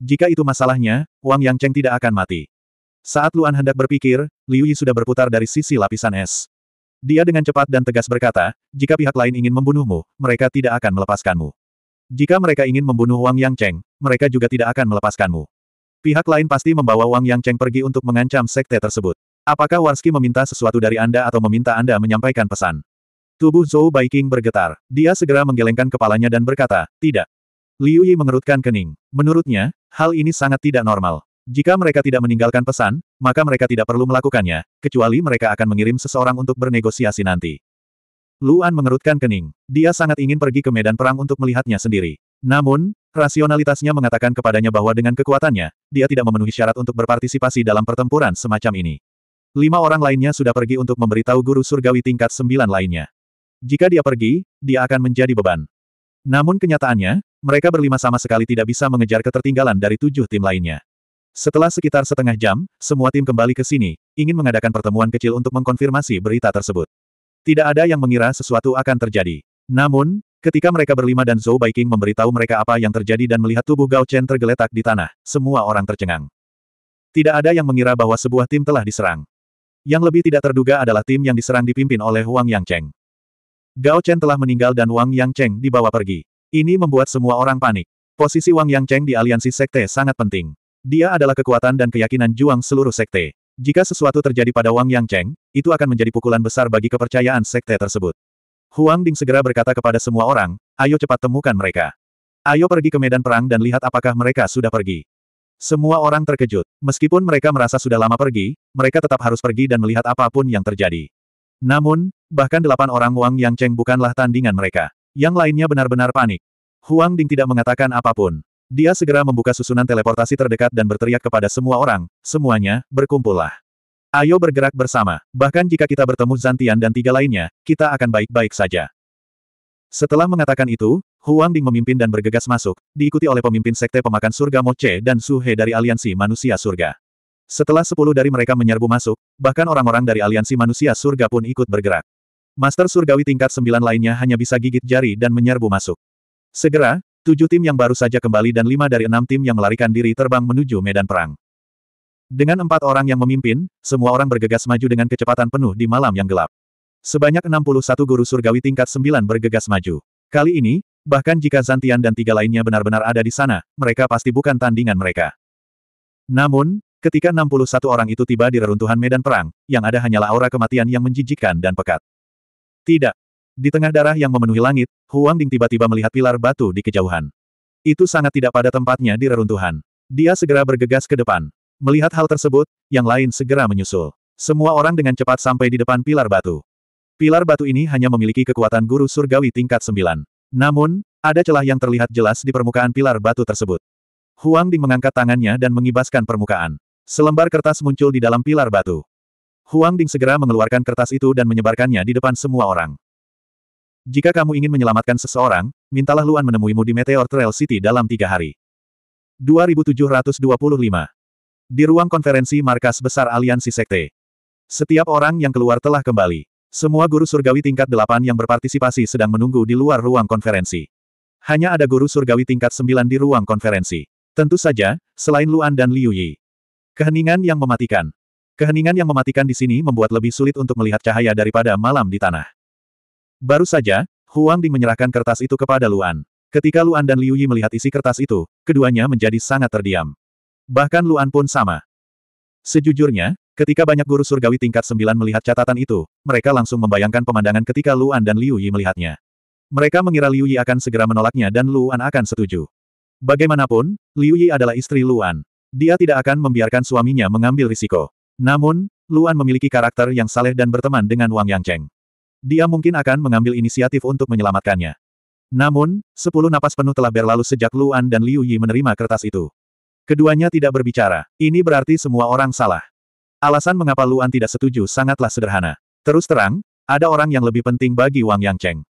Jika itu masalahnya, Wang Yang Cheng tidak akan mati. Saat Luan hendak berpikir, Liu Yi sudah berputar dari sisi lapisan es. Dia dengan cepat dan tegas berkata, jika pihak lain ingin membunuhmu, mereka tidak akan melepaskanmu. Jika mereka ingin membunuh Wang Yang Cheng, mereka juga tidak akan melepaskanmu. Pihak lain pasti membawa Wang Yang Cheng pergi untuk mengancam sekte tersebut. Apakah Warski meminta sesuatu dari Anda atau meminta Anda menyampaikan pesan? Tubuh Zhou Baiking bergetar. Dia segera menggelengkan kepalanya dan berkata, tidak. Liu Yi mengerutkan kening. Menurutnya, hal ini sangat tidak normal. Jika mereka tidak meninggalkan pesan, maka mereka tidak perlu melakukannya, kecuali mereka akan mengirim seseorang untuk bernegosiasi nanti. Luan mengerutkan kening. Dia sangat ingin pergi ke medan perang untuk melihatnya sendiri. Namun, rasionalitasnya mengatakan kepadanya bahwa dengan kekuatannya, dia tidak memenuhi syarat untuk berpartisipasi dalam pertempuran semacam ini. Lima orang lainnya sudah pergi untuk memberitahu guru surgawi tingkat sembilan lainnya. Jika dia pergi, dia akan menjadi beban. Namun kenyataannya, mereka berlima sama sekali tidak bisa mengejar ketertinggalan dari tujuh tim lainnya. Setelah sekitar setengah jam, semua tim kembali ke sini, ingin mengadakan pertemuan kecil untuk mengkonfirmasi berita tersebut. Tidak ada yang mengira sesuatu akan terjadi. Namun, ketika mereka berlima dan Zhou Baiking memberitahu mereka apa yang terjadi dan melihat tubuh Gao Chen tergeletak di tanah, semua orang tercengang. Tidak ada yang mengira bahwa sebuah tim telah diserang. Yang lebih tidak terduga adalah tim yang diserang dipimpin oleh Huang Yang Cheng. Gao Chen telah meninggal dan Wang Yang Cheng dibawa pergi. Ini membuat semua orang panik. Posisi Wang Yang Cheng di aliansi sekte sangat penting. Dia adalah kekuatan dan keyakinan juang seluruh sekte. Jika sesuatu terjadi pada Wang Yang Cheng, itu akan menjadi pukulan besar bagi kepercayaan sekte tersebut. Huang Ding segera berkata kepada semua orang, ayo cepat temukan mereka. Ayo pergi ke medan perang dan lihat apakah mereka sudah pergi. Semua orang terkejut. Meskipun mereka merasa sudah lama pergi, mereka tetap harus pergi dan melihat apapun yang terjadi. Namun, bahkan delapan orang Wang Yang Cheng bukanlah tandingan mereka. Yang lainnya benar-benar panik. Huang Ding tidak mengatakan apapun. Dia segera membuka susunan teleportasi terdekat dan berteriak kepada semua orang, semuanya, berkumpullah. Ayo bergerak bersama, bahkan jika kita bertemu Zantian dan tiga lainnya, kita akan baik-baik saja. Setelah mengatakan itu, Huang Ding memimpin dan bergegas masuk, diikuti oleh pemimpin sekte pemakan surga Moche dan Suhe dari aliansi manusia surga. Setelah sepuluh dari mereka menyerbu masuk, bahkan orang-orang dari aliansi manusia surga pun ikut bergerak. Master surgawi tingkat sembilan lainnya hanya bisa gigit jari dan menyerbu masuk. Segera, tujuh tim yang baru saja kembali dan lima dari enam tim yang melarikan diri terbang menuju medan perang. Dengan empat orang yang memimpin, semua orang bergegas maju dengan kecepatan penuh di malam yang gelap. Sebanyak 61 guru surgawi tingkat sembilan bergegas maju. Kali ini, bahkan jika Zantian dan tiga lainnya benar-benar ada di sana, mereka pasti bukan tandingan mereka. Namun, Ketika 61 orang itu tiba di reruntuhan medan perang, yang ada hanyalah aura kematian yang menjijikkan dan pekat. Tidak. Di tengah darah yang memenuhi langit, Huang Ding tiba-tiba melihat pilar batu di kejauhan. Itu sangat tidak pada tempatnya di reruntuhan. Dia segera bergegas ke depan. Melihat hal tersebut, yang lain segera menyusul. Semua orang dengan cepat sampai di depan pilar batu. Pilar batu ini hanya memiliki kekuatan guru surgawi tingkat 9. Namun, ada celah yang terlihat jelas di permukaan pilar batu tersebut. Huang Ding mengangkat tangannya dan mengibaskan permukaan. Selembar kertas muncul di dalam pilar batu. Huang Ding segera mengeluarkan kertas itu dan menyebarkannya di depan semua orang. Jika kamu ingin menyelamatkan seseorang, mintalah Luan menemuimu di Meteor Trail City dalam tiga hari. 2725. Di ruang konferensi markas besar aliansi sekte. Setiap orang yang keluar telah kembali. Semua guru surgawi tingkat 8 yang berpartisipasi sedang menunggu di luar ruang konferensi. Hanya ada guru surgawi tingkat 9 di ruang konferensi. Tentu saja, selain Luan dan Liu Yi. Keheningan yang mematikan. Keheningan yang mematikan di sini membuat lebih sulit untuk melihat cahaya daripada malam di tanah. Baru saja, Huang Ding menyerahkan kertas itu kepada Luan. Ketika Luan dan Liu Yi melihat isi kertas itu, keduanya menjadi sangat terdiam. Bahkan Luan pun sama. Sejujurnya, ketika banyak guru surgawi tingkat sembilan melihat catatan itu, mereka langsung membayangkan pemandangan ketika Luan dan Liu Yi melihatnya. Mereka mengira Liu Yi akan segera menolaknya dan Luan akan setuju. Bagaimanapun, Liu Yi adalah istri Luan. Dia tidak akan membiarkan suaminya mengambil risiko. Namun, Luan memiliki karakter yang saleh dan berteman dengan Wang Yangcheng. Dia mungkin akan mengambil inisiatif untuk menyelamatkannya. Namun, sepuluh napas penuh telah berlalu sejak Luan dan Liu Yi menerima kertas itu. Keduanya tidak berbicara. Ini berarti semua orang salah. Alasan mengapa Luan tidak setuju sangatlah sederhana. Terus terang, ada orang yang lebih penting bagi Wang Yangcheng.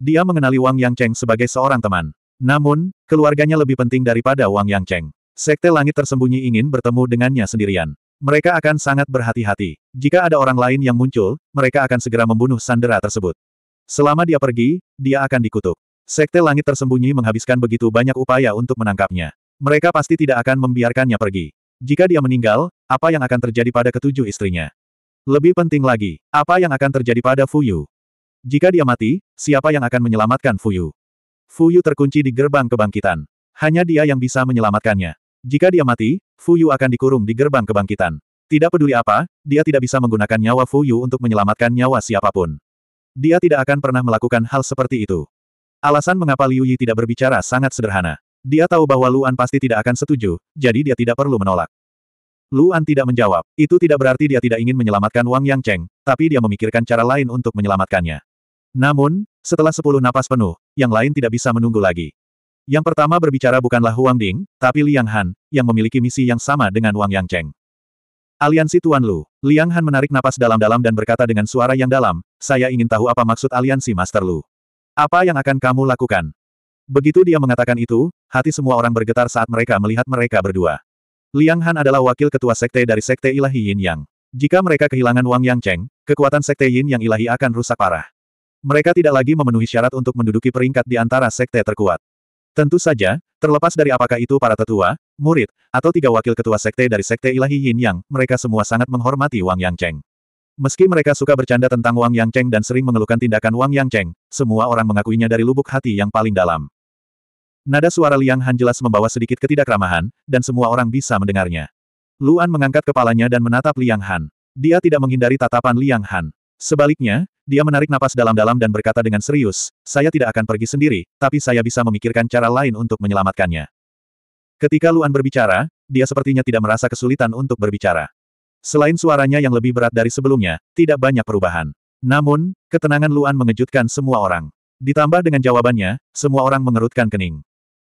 Dia mengenali Wang Yangcheng sebagai seorang teman. Namun, keluarganya lebih penting daripada Wang Yangcheng. Sekte langit tersembunyi ingin bertemu dengannya sendirian. Mereka akan sangat berhati-hati. Jika ada orang lain yang muncul, mereka akan segera membunuh sandera tersebut. Selama dia pergi, dia akan dikutuk. Sekte langit tersembunyi menghabiskan begitu banyak upaya untuk menangkapnya. Mereka pasti tidak akan membiarkannya pergi. Jika dia meninggal, apa yang akan terjadi pada ketujuh istrinya? Lebih penting lagi, apa yang akan terjadi pada Fuyu? Jika dia mati, siapa yang akan menyelamatkan Fuyu? Fuyu terkunci di gerbang kebangkitan. Hanya dia yang bisa menyelamatkannya. Jika dia mati, Fu Yu akan dikurung di gerbang kebangkitan. Tidak peduli apa, dia tidak bisa menggunakan nyawa Fu Yu untuk menyelamatkan nyawa siapapun. Dia tidak akan pernah melakukan hal seperti itu. Alasan mengapa Liu Yi tidak berbicara sangat sederhana. Dia tahu bahwa Luan pasti tidak akan setuju, jadi dia tidak perlu menolak. Luan tidak menjawab. Itu tidak berarti dia tidak ingin menyelamatkan Wang Yang Cheng, tapi dia memikirkan cara lain untuk menyelamatkannya. Namun, setelah sepuluh napas penuh, yang lain tidak bisa menunggu lagi. Yang pertama berbicara bukanlah Huang Ding, tapi Liang Han, yang memiliki misi yang sama dengan Wang Yang Cheng. Aliansi Tuan Lu, Liang Han menarik napas dalam-dalam dan berkata dengan suara yang dalam, saya ingin tahu apa maksud aliansi Master Lu. Apa yang akan kamu lakukan? Begitu dia mengatakan itu, hati semua orang bergetar saat mereka melihat mereka berdua. Liang Han adalah wakil ketua sekte dari sekte ilahi Yin Yang. Jika mereka kehilangan Wang Yang Cheng, kekuatan sekte Yin Yang ilahi akan rusak parah. Mereka tidak lagi memenuhi syarat untuk menduduki peringkat di antara sekte terkuat. Tentu saja, terlepas dari apakah itu para tetua, murid, atau tiga wakil ketua sekte dari sekte ilahi Yin Yang, mereka semua sangat menghormati Wang Yang Cheng. Meski mereka suka bercanda tentang Wang Yang Cheng dan sering mengeluhkan tindakan Wang Yang Cheng, semua orang mengakuinya dari lubuk hati yang paling dalam. Nada suara Liang Han jelas membawa sedikit ketidakramahan, dan semua orang bisa mendengarnya. Luan mengangkat kepalanya dan menatap Liang Han. Dia tidak menghindari tatapan Liang Han. Sebaliknya, dia menarik napas dalam-dalam dan berkata dengan serius, saya tidak akan pergi sendiri, tapi saya bisa memikirkan cara lain untuk menyelamatkannya. Ketika Luan berbicara, dia sepertinya tidak merasa kesulitan untuk berbicara. Selain suaranya yang lebih berat dari sebelumnya, tidak banyak perubahan. Namun, ketenangan Luan mengejutkan semua orang. Ditambah dengan jawabannya, semua orang mengerutkan kening.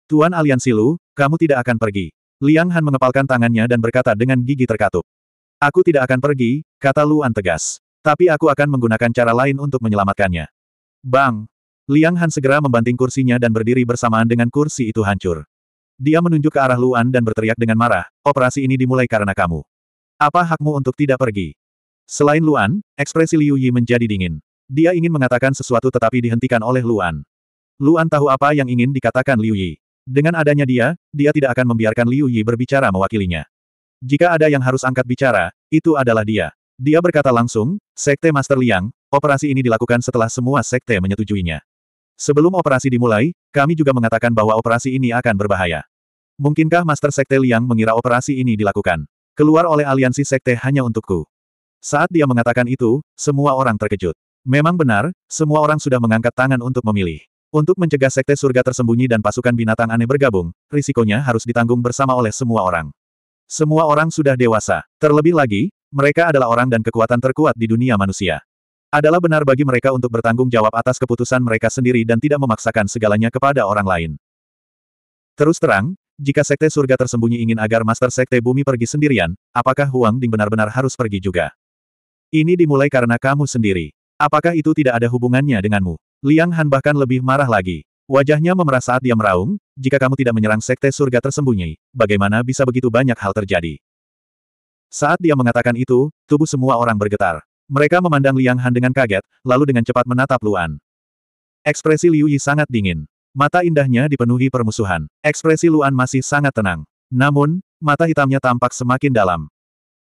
Tuan Aliansi Lu, kamu tidak akan pergi. Liang Han mengepalkan tangannya dan berkata dengan gigi terkatup. Aku tidak akan pergi, kata Luan tegas. Tapi aku akan menggunakan cara lain untuk menyelamatkannya. Bang! Liang Han segera membanting kursinya dan berdiri bersamaan dengan kursi itu hancur. Dia menunjuk ke arah Luan dan berteriak dengan marah, operasi ini dimulai karena kamu. Apa hakmu untuk tidak pergi? Selain Luan, ekspresi Liu Yi menjadi dingin. Dia ingin mengatakan sesuatu tetapi dihentikan oleh Luan. Luan tahu apa yang ingin dikatakan Liu Yi. Dengan adanya dia, dia tidak akan membiarkan Liu Yi berbicara mewakilinya. Jika ada yang harus angkat bicara, itu adalah dia. Dia berkata langsung, Sekte Master Liang, operasi ini dilakukan setelah semua sekte menyetujuinya. Sebelum operasi dimulai, kami juga mengatakan bahwa operasi ini akan berbahaya. Mungkinkah Master Sekte Liang mengira operasi ini dilakukan? Keluar oleh aliansi sekte hanya untukku. Saat dia mengatakan itu, semua orang terkejut. Memang benar, semua orang sudah mengangkat tangan untuk memilih. Untuk mencegah sekte surga tersembunyi dan pasukan binatang aneh bergabung, risikonya harus ditanggung bersama oleh semua orang. Semua orang sudah dewasa. Terlebih lagi, mereka adalah orang dan kekuatan terkuat di dunia manusia. Adalah benar bagi mereka untuk bertanggung jawab atas keputusan mereka sendiri dan tidak memaksakan segalanya kepada orang lain. Terus terang, jika Sekte Surga tersembunyi ingin agar Master Sekte Bumi pergi sendirian, apakah Huang Ding benar-benar harus pergi juga? Ini dimulai karena kamu sendiri. Apakah itu tidak ada hubungannya denganmu? Liang Han bahkan lebih marah lagi. Wajahnya memerah saat dia meraung, jika kamu tidak menyerang sekte surga tersembunyi, bagaimana bisa begitu banyak hal terjadi? Saat dia mengatakan itu, tubuh semua orang bergetar. Mereka memandang Liang Han dengan kaget, lalu dengan cepat menatap Luan. Ekspresi Liu Yi sangat dingin. Mata indahnya dipenuhi permusuhan. Ekspresi Luan masih sangat tenang. Namun, mata hitamnya tampak semakin dalam.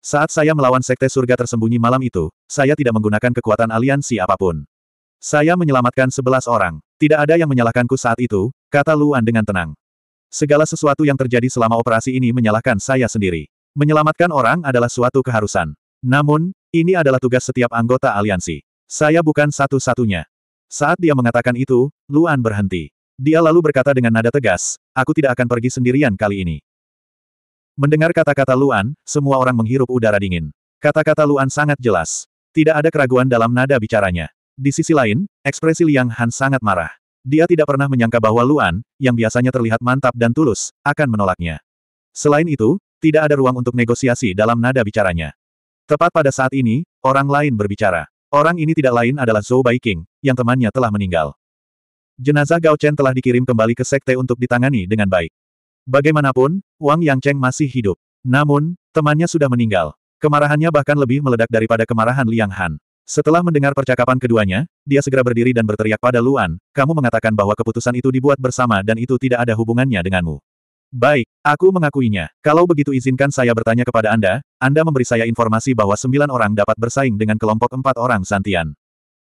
Saat saya melawan Sekte Surga Tersembunyi malam itu, saya tidak menggunakan kekuatan aliansi apapun. Saya menyelamatkan sebelas orang. Tidak ada yang menyalahkanku saat itu, kata Luan dengan tenang. Segala sesuatu yang terjadi selama operasi ini menyalahkan saya sendiri. Menyelamatkan orang adalah suatu keharusan. Namun, ini adalah tugas setiap anggota aliansi. Saya bukan satu-satunya. Saat dia mengatakan itu, Luan berhenti. Dia lalu berkata dengan nada tegas, aku tidak akan pergi sendirian kali ini. Mendengar kata-kata Luan, semua orang menghirup udara dingin. Kata-kata Luan sangat jelas. Tidak ada keraguan dalam nada bicaranya. Di sisi lain, ekspresi Liang Han sangat marah. Dia tidak pernah menyangka bahwa Luan, yang biasanya terlihat mantap dan tulus, akan menolaknya. Selain itu, tidak ada ruang untuk negosiasi dalam nada bicaranya. Tepat pada saat ini, orang lain berbicara. Orang ini tidak lain adalah Zhou Baiking, yang temannya telah meninggal. Jenazah Gao Chen telah dikirim kembali ke sekte untuk ditangani dengan baik. Bagaimanapun, Wang Yangcheng masih hidup. Namun, temannya sudah meninggal. Kemarahannya bahkan lebih meledak daripada kemarahan Liang Han. Setelah mendengar percakapan keduanya, dia segera berdiri dan berteriak pada Luan, kamu mengatakan bahwa keputusan itu dibuat bersama dan itu tidak ada hubungannya denganmu. Baik, aku mengakuinya. Kalau begitu izinkan saya bertanya kepada Anda, Anda memberi saya informasi bahwa sembilan orang dapat bersaing dengan kelompok empat orang Santian.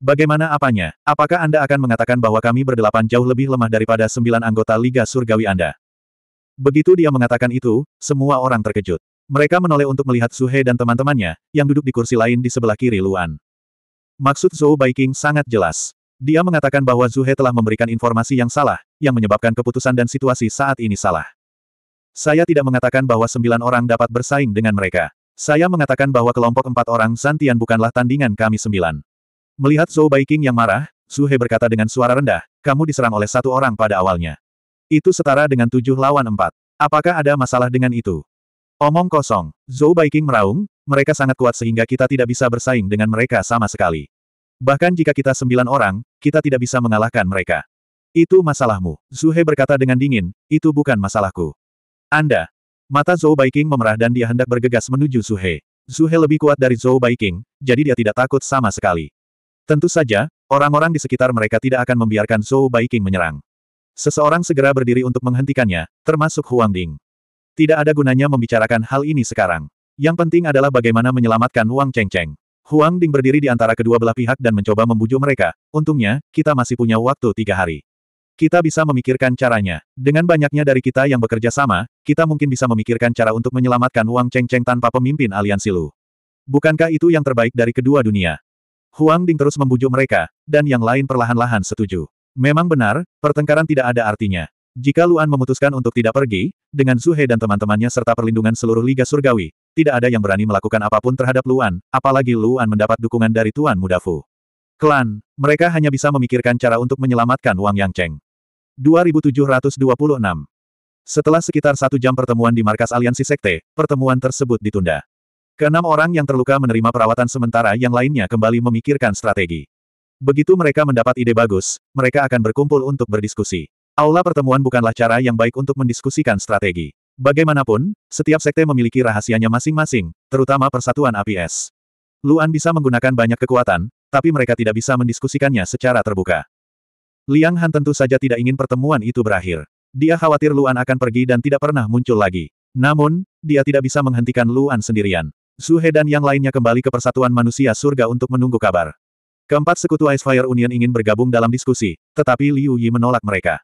Bagaimana apanya? Apakah Anda akan mengatakan bahwa kami berdelapan jauh lebih lemah daripada sembilan anggota Liga Surgawi Anda? Begitu dia mengatakan itu, semua orang terkejut. Mereka menoleh untuk melihat Suhe dan teman-temannya, yang duduk di kursi lain di sebelah kiri Luan. Maksud Zhou Baiking sangat jelas. Dia mengatakan bahwa Zuhe telah memberikan informasi yang salah, yang menyebabkan keputusan dan situasi saat ini salah. Saya tidak mengatakan bahwa sembilan orang dapat bersaing dengan mereka. Saya mengatakan bahwa kelompok empat orang Santian bukanlah tandingan kami sembilan. Melihat Zhou Baiking yang marah, Suhe berkata dengan suara rendah, kamu diserang oleh satu orang pada awalnya. Itu setara dengan tujuh lawan empat. Apakah ada masalah dengan itu? Omong kosong, Zhou Baiking meraung, mereka sangat kuat sehingga kita tidak bisa bersaing dengan mereka sama sekali. Bahkan jika kita sembilan orang, kita tidak bisa mengalahkan mereka. Itu masalahmu. Zuhe berkata dengan dingin, itu bukan masalahku. Anda. Mata Zhou Baiking memerah dan dia hendak bergegas menuju Zuhe. Zuhe lebih kuat dari Zhou Baiking, jadi dia tidak takut sama sekali. Tentu saja, orang-orang di sekitar mereka tidak akan membiarkan Zhou Baiking menyerang. Seseorang segera berdiri untuk menghentikannya, termasuk Huang Ding. Tidak ada gunanya membicarakan hal ini sekarang. Yang penting adalah bagaimana menyelamatkan Wang Cheng Cheng. Huang Ding berdiri di antara kedua belah pihak dan mencoba membujuk mereka. Untungnya, kita masih punya waktu tiga hari. Kita bisa memikirkan caranya. Dengan banyaknya dari kita yang bekerja sama, kita mungkin bisa memikirkan cara untuk menyelamatkan Wang Chengcheng tanpa pemimpin aliansi Lu. Bukankah itu yang terbaik dari kedua dunia? Huang Ding terus membujuk mereka, dan yang lain perlahan-lahan setuju. Memang benar, pertengkaran tidak ada artinya. Jika Luan memutuskan untuk tidak pergi, dengan Zuhe dan teman-temannya serta perlindungan seluruh Liga Surgawi, tidak ada yang berani melakukan apapun terhadap Luan, apalagi Luan mendapat dukungan dari Tuan Mudafu. Fu. Klan, mereka hanya bisa memikirkan cara untuk menyelamatkan Wang Yangcheng. 2726. Setelah sekitar satu jam pertemuan di markas aliansi sekte, pertemuan tersebut ditunda. Keenam orang yang terluka menerima perawatan sementara yang lainnya kembali memikirkan strategi. Begitu mereka mendapat ide bagus, mereka akan berkumpul untuk berdiskusi. Aula pertemuan bukanlah cara yang baik untuk mendiskusikan strategi. Bagaimanapun, setiap sekte memiliki rahasianya masing-masing, terutama persatuan APS. Luan bisa menggunakan banyak kekuatan, tapi mereka tidak bisa mendiskusikannya secara terbuka. Liang Han tentu saja tidak ingin pertemuan itu berakhir. Dia khawatir Luan akan pergi dan tidak pernah muncul lagi. Namun, dia tidak bisa menghentikan Luan sendirian. Zuhe dan yang lainnya kembali ke persatuan manusia surga untuk menunggu kabar. Keempat sekutu Ice Fire Union ingin bergabung dalam diskusi, tetapi Liu Yi menolak mereka.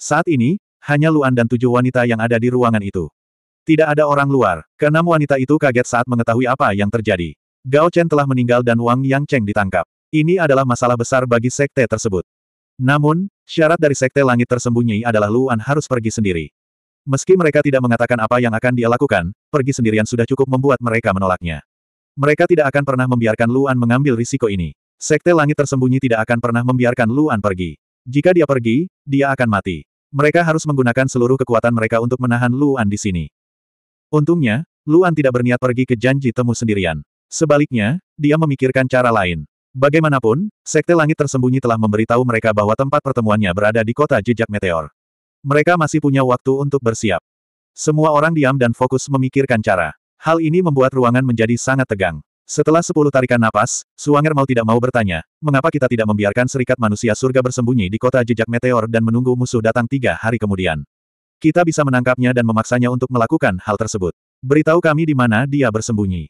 Saat ini, hanya Luan dan tujuh wanita yang ada di ruangan itu. Tidak ada orang luar, keenam wanita itu kaget saat mengetahui apa yang terjadi. Gao Chen telah meninggal dan Wang Yang Cheng ditangkap. Ini adalah masalah besar bagi sekte tersebut. Namun, syarat dari Sekte Langit tersembunyi adalah Luan harus pergi sendiri. Meski mereka tidak mengatakan apa yang akan dia lakukan, pergi sendirian sudah cukup membuat mereka menolaknya. Mereka tidak akan pernah membiarkan Luan mengambil risiko ini. Sekte Langit tersembunyi tidak akan pernah membiarkan Luan pergi. Jika dia pergi, dia akan mati. Mereka harus menggunakan seluruh kekuatan mereka untuk menahan Luan di sini. Untungnya, Luan tidak berniat pergi ke janji temu sendirian. Sebaliknya, dia memikirkan cara lain. Bagaimanapun, Sekte Langit Tersembunyi telah memberitahu mereka bahwa tempat pertemuannya berada di kota jejak meteor. Mereka masih punya waktu untuk bersiap. Semua orang diam dan fokus memikirkan cara. Hal ini membuat ruangan menjadi sangat tegang. Setelah sepuluh tarikan napas, Suanger mau tidak mau bertanya, mengapa kita tidak membiarkan serikat manusia surga bersembunyi di kota jejak meteor dan menunggu musuh datang tiga hari kemudian. Kita bisa menangkapnya dan memaksanya untuk melakukan hal tersebut. Beritahu kami di mana dia bersembunyi.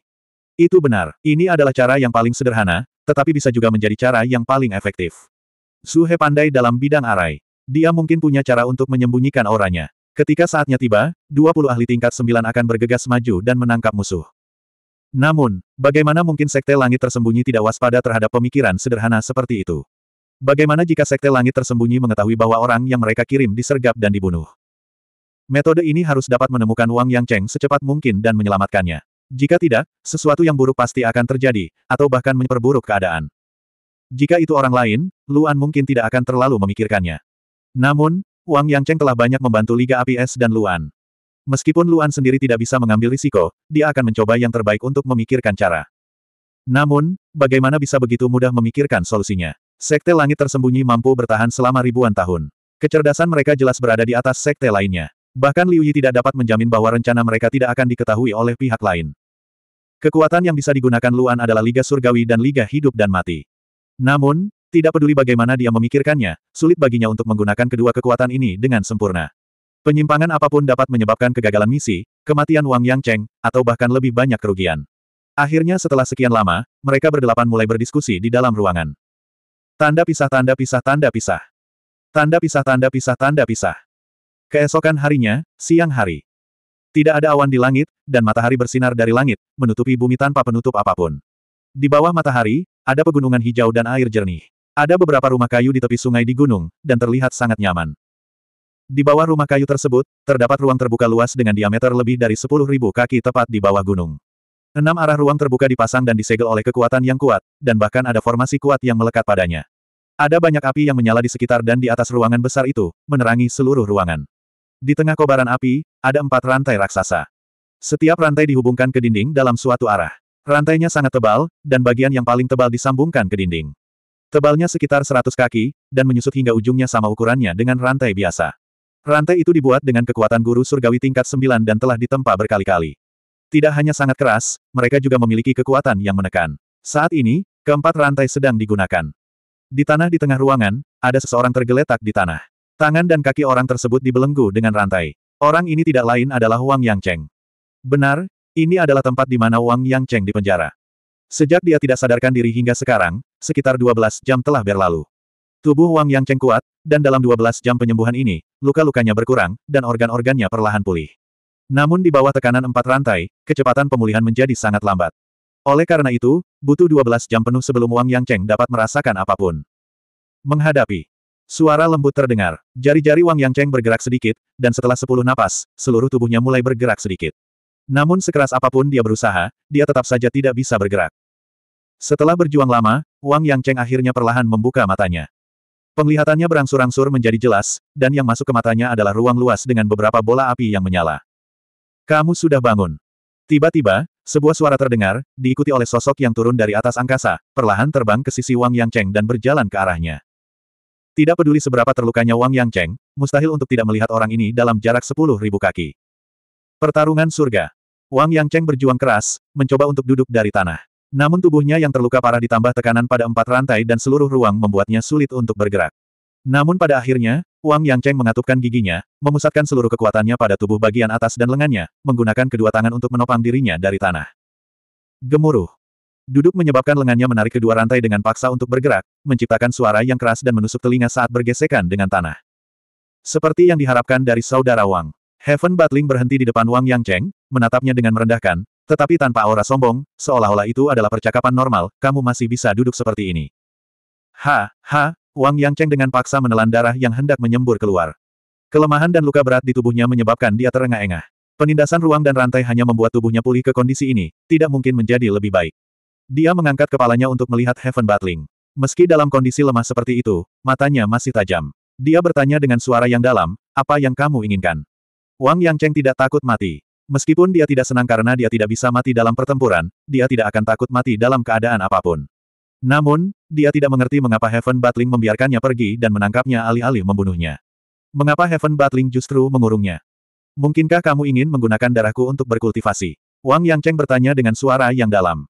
Itu benar, ini adalah cara yang paling sederhana, tetapi bisa juga menjadi cara yang paling efektif. Suhe pandai dalam bidang arai. Dia mungkin punya cara untuk menyembunyikan auranya. Ketika saatnya tiba, 20 ahli tingkat 9 akan bergegas maju dan menangkap musuh. Namun, bagaimana mungkin Sekte Langit tersembunyi tidak waspada terhadap pemikiran sederhana seperti itu? Bagaimana jika Sekte Langit tersembunyi mengetahui bahwa orang yang mereka kirim disergap dan dibunuh? Metode ini harus dapat menemukan Wang Yang Cheng secepat mungkin dan menyelamatkannya. Jika tidak, sesuatu yang buruk pasti akan terjadi, atau bahkan memperburuk keadaan. Jika itu orang lain, Luan mungkin tidak akan terlalu memikirkannya. Namun, Wang Yangcheng telah banyak membantu Liga APS dan Luan. Meskipun Luan sendiri tidak bisa mengambil risiko, dia akan mencoba yang terbaik untuk memikirkan cara. Namun, bagaimana bisa begitu mudah memikirkan solusinya? Sekte langit tersembunyi mampu bertahan selama ribuan tahun. Kecerdasan mereka jelas berada di atas sekte lainnya. Bahkan Liu Yi tidak dapat menjamin bahwa rencana mereka tidak akan diketahui oleh pihak lain. Kekuatan yang bisa digunakan Luan adalah Liga Surgawi dan Liga Hidup dan Mati. Namun, tidak peduli bagaimana dia memikirkannya, sulit baginya untuk menggunakan kedua kekuatan ini dengan sempurna. Penyimpangan apapun dapat menyebabkan kegagalan misi, kematian Wang Yang Cheng, atau bahkan lebih banyak kerugian. Akhirnya setelah sekian lama, mereka berdelapan mulai berdiskusi di dalam ruangan. Tanda pisah tanda pisah tanda pisah. Tanda pisah tanda pisah tanda pisah. Keesokan harinya, siang hari. Tidak ada awan di langit, dan matahari bersinar dari langit, menutupi bumi tanpa penutup apapun. Di bawah matahari, ada pegunungan hijau dan air jernih. Ada beberapa rumah kayu di tepi sungai di gunung, dan terlihat sangat nyaman. Di bawah rumah kayu tersebut, terdapat ruang terbuka luas dengan diameter lebih dari 10.000 kaki tepat di bawah gunung. Enam arah ruang terbuka dipasang dan disegel oleh kekuatan yang kuat, dan bahkan ada formasi kuat yang melekat padanya. Ada banyak api yang menyala di sekitar dan di atas ruangan besar itu, menerangi seluruh ruangan. Di tengah kobaran api, ada empat rantai raksasa. Setiap rantai dihubungkan ke dinding dalam suatu arah. Rantainya sangat tebal, dan bagian yang paling tebal disambungkan ke dinding. Tebalnya sekitar 100 kaki, dan menyusut hingga ujungnya sama ukurannya dengan rantai biasa. Rantai itu dibuat dengan kekuatan guru surgawi tingkat 9 dan telah ditempa berkali-kali. Tidak hanya sangat keras, mereka juga memiliki kekuatan yang menekan. Saat ini, keempat rantai sedang digunakan. Di tanah di tengah ruangan, ada seseorang tergeletak di tanah. Tangan dan kaki orang tersebut dibelenggu dengan rantai. Orang ini tidak lain adalah Wang Yang Cheng. Benar, ini adalah tempat di mana Wang Yang Cheng dipenjara. Sejak dia tidak sadarkan diri hingga sekarang, sekitar 12 jam telah berlalu. Tubuh Wang Yang Cheng kuat, dan dalam 12 jam penyembuhan ini, luka-lukanya berkurang, dan organ-organnya perlahan pulih. Namun di bawah tekanan empat rantai, kecepatan pemulihan menjadi sangat lambat. Oleh karena itu, butuh 12 jam penuh sebelum Wang Yang Cheng dapat merasakan apapun. Menghadapi Suara lembut terdengar. Jari-jari Wang Yangcheng bergerak sedikit, dan setelah sepuluh napas, seluruh tubuhnya mulai bergerak sedikit. Namun sekeras apapun dia berusaha, dia tetap saja tidak bisa bergerak. Setelah berjuang lama, Wang Yangcheng akhirnya perlahan membuka matanya. Penglihatannya berangsur-angsur menjadi jelas, dan yang masuk ke matanya adalah ruang luas dengan beberapa bola api yang menyala. Kamu sudah bangun. Tiba-tiba, sebuah suara terdengar, diikuti oleh sosok yang turun dari atas angkasa, perlahan terbang ke sisi Wang Yangcheng dan berjalan ke arahnya. Tidak peduli seberapa terlukanya Wang Yang Cheng, mustahil untuk tidak melihat orang ini dalam jarak sepuluh ribu kaki. Pertarungan surga. Wang Yang Cheng berjuang keras, mencoba untuk duduk dari tanah. Namun tubuhnya yang terluka parah ditambah tekanan pada empat rantai dan seluruh ruang membuatnya sulit untuk bergerak. Namun pada akhirnya, Wang Yang Cheng mengatupkan giginya, memusatkan seluruh kekuatannya pada tubuh bagian atas dan lengannya, menggunakan kedua tangan untuk menopang dirinya dari tanah. Gemuruh. Duduk menyebabkan lengannya menarik kedua rantai dengan paksa untuk bergerak, menciptakan suara yang keras dan menusuk telinga saat bergesekan dengan tanah. Seperti yang diharapkan dari saudara Wang. Heaven Batling berhenti di depan Wang Yang Cheng, menatapnya dengan merendahkan, tetapi tanpa aura sombong, seolah-olah itu adalah percakapan normal, kamu masih bisa duduk seperti ini. Ha, ha, Wang Yang Cheng dengan paksa menelan darah yang hendak menyembur keluar. Kelemahan dan luka berat di tubuhnya menyebabkan dia terengah-engah. Penindasan ruang dan rantai hanya membuat tubuhnya pulih ke kondisi ini, tidak mungkin menjadi lebih baik. Dia mengangkat kepalanya untuk melihat Heaven Battling. Meski dalam kondisi lemah seperti itu, matanya masih tajam. Dia bertanya dengan suara yang dalam, apa yang kamu inginkan? Wang Yangcheng tidak takut mati. Meskipun dia tidak senang karena dia tidak bisa mati dalam pertempuran, dia tidak akan takut mati dalam keadaan apapun. Namun, dia tidak mengerti mengapa Heaven Battling membiarkannya pergi dan menangkapnya alih-alih membunuhnya. Mengapa Heaven Battling justru mengurungnya? Mungkinkah kamu ingin menggunakan darahku untuk berkultivasi? Wang Yangcheng bertanya dengan suara yang dalam.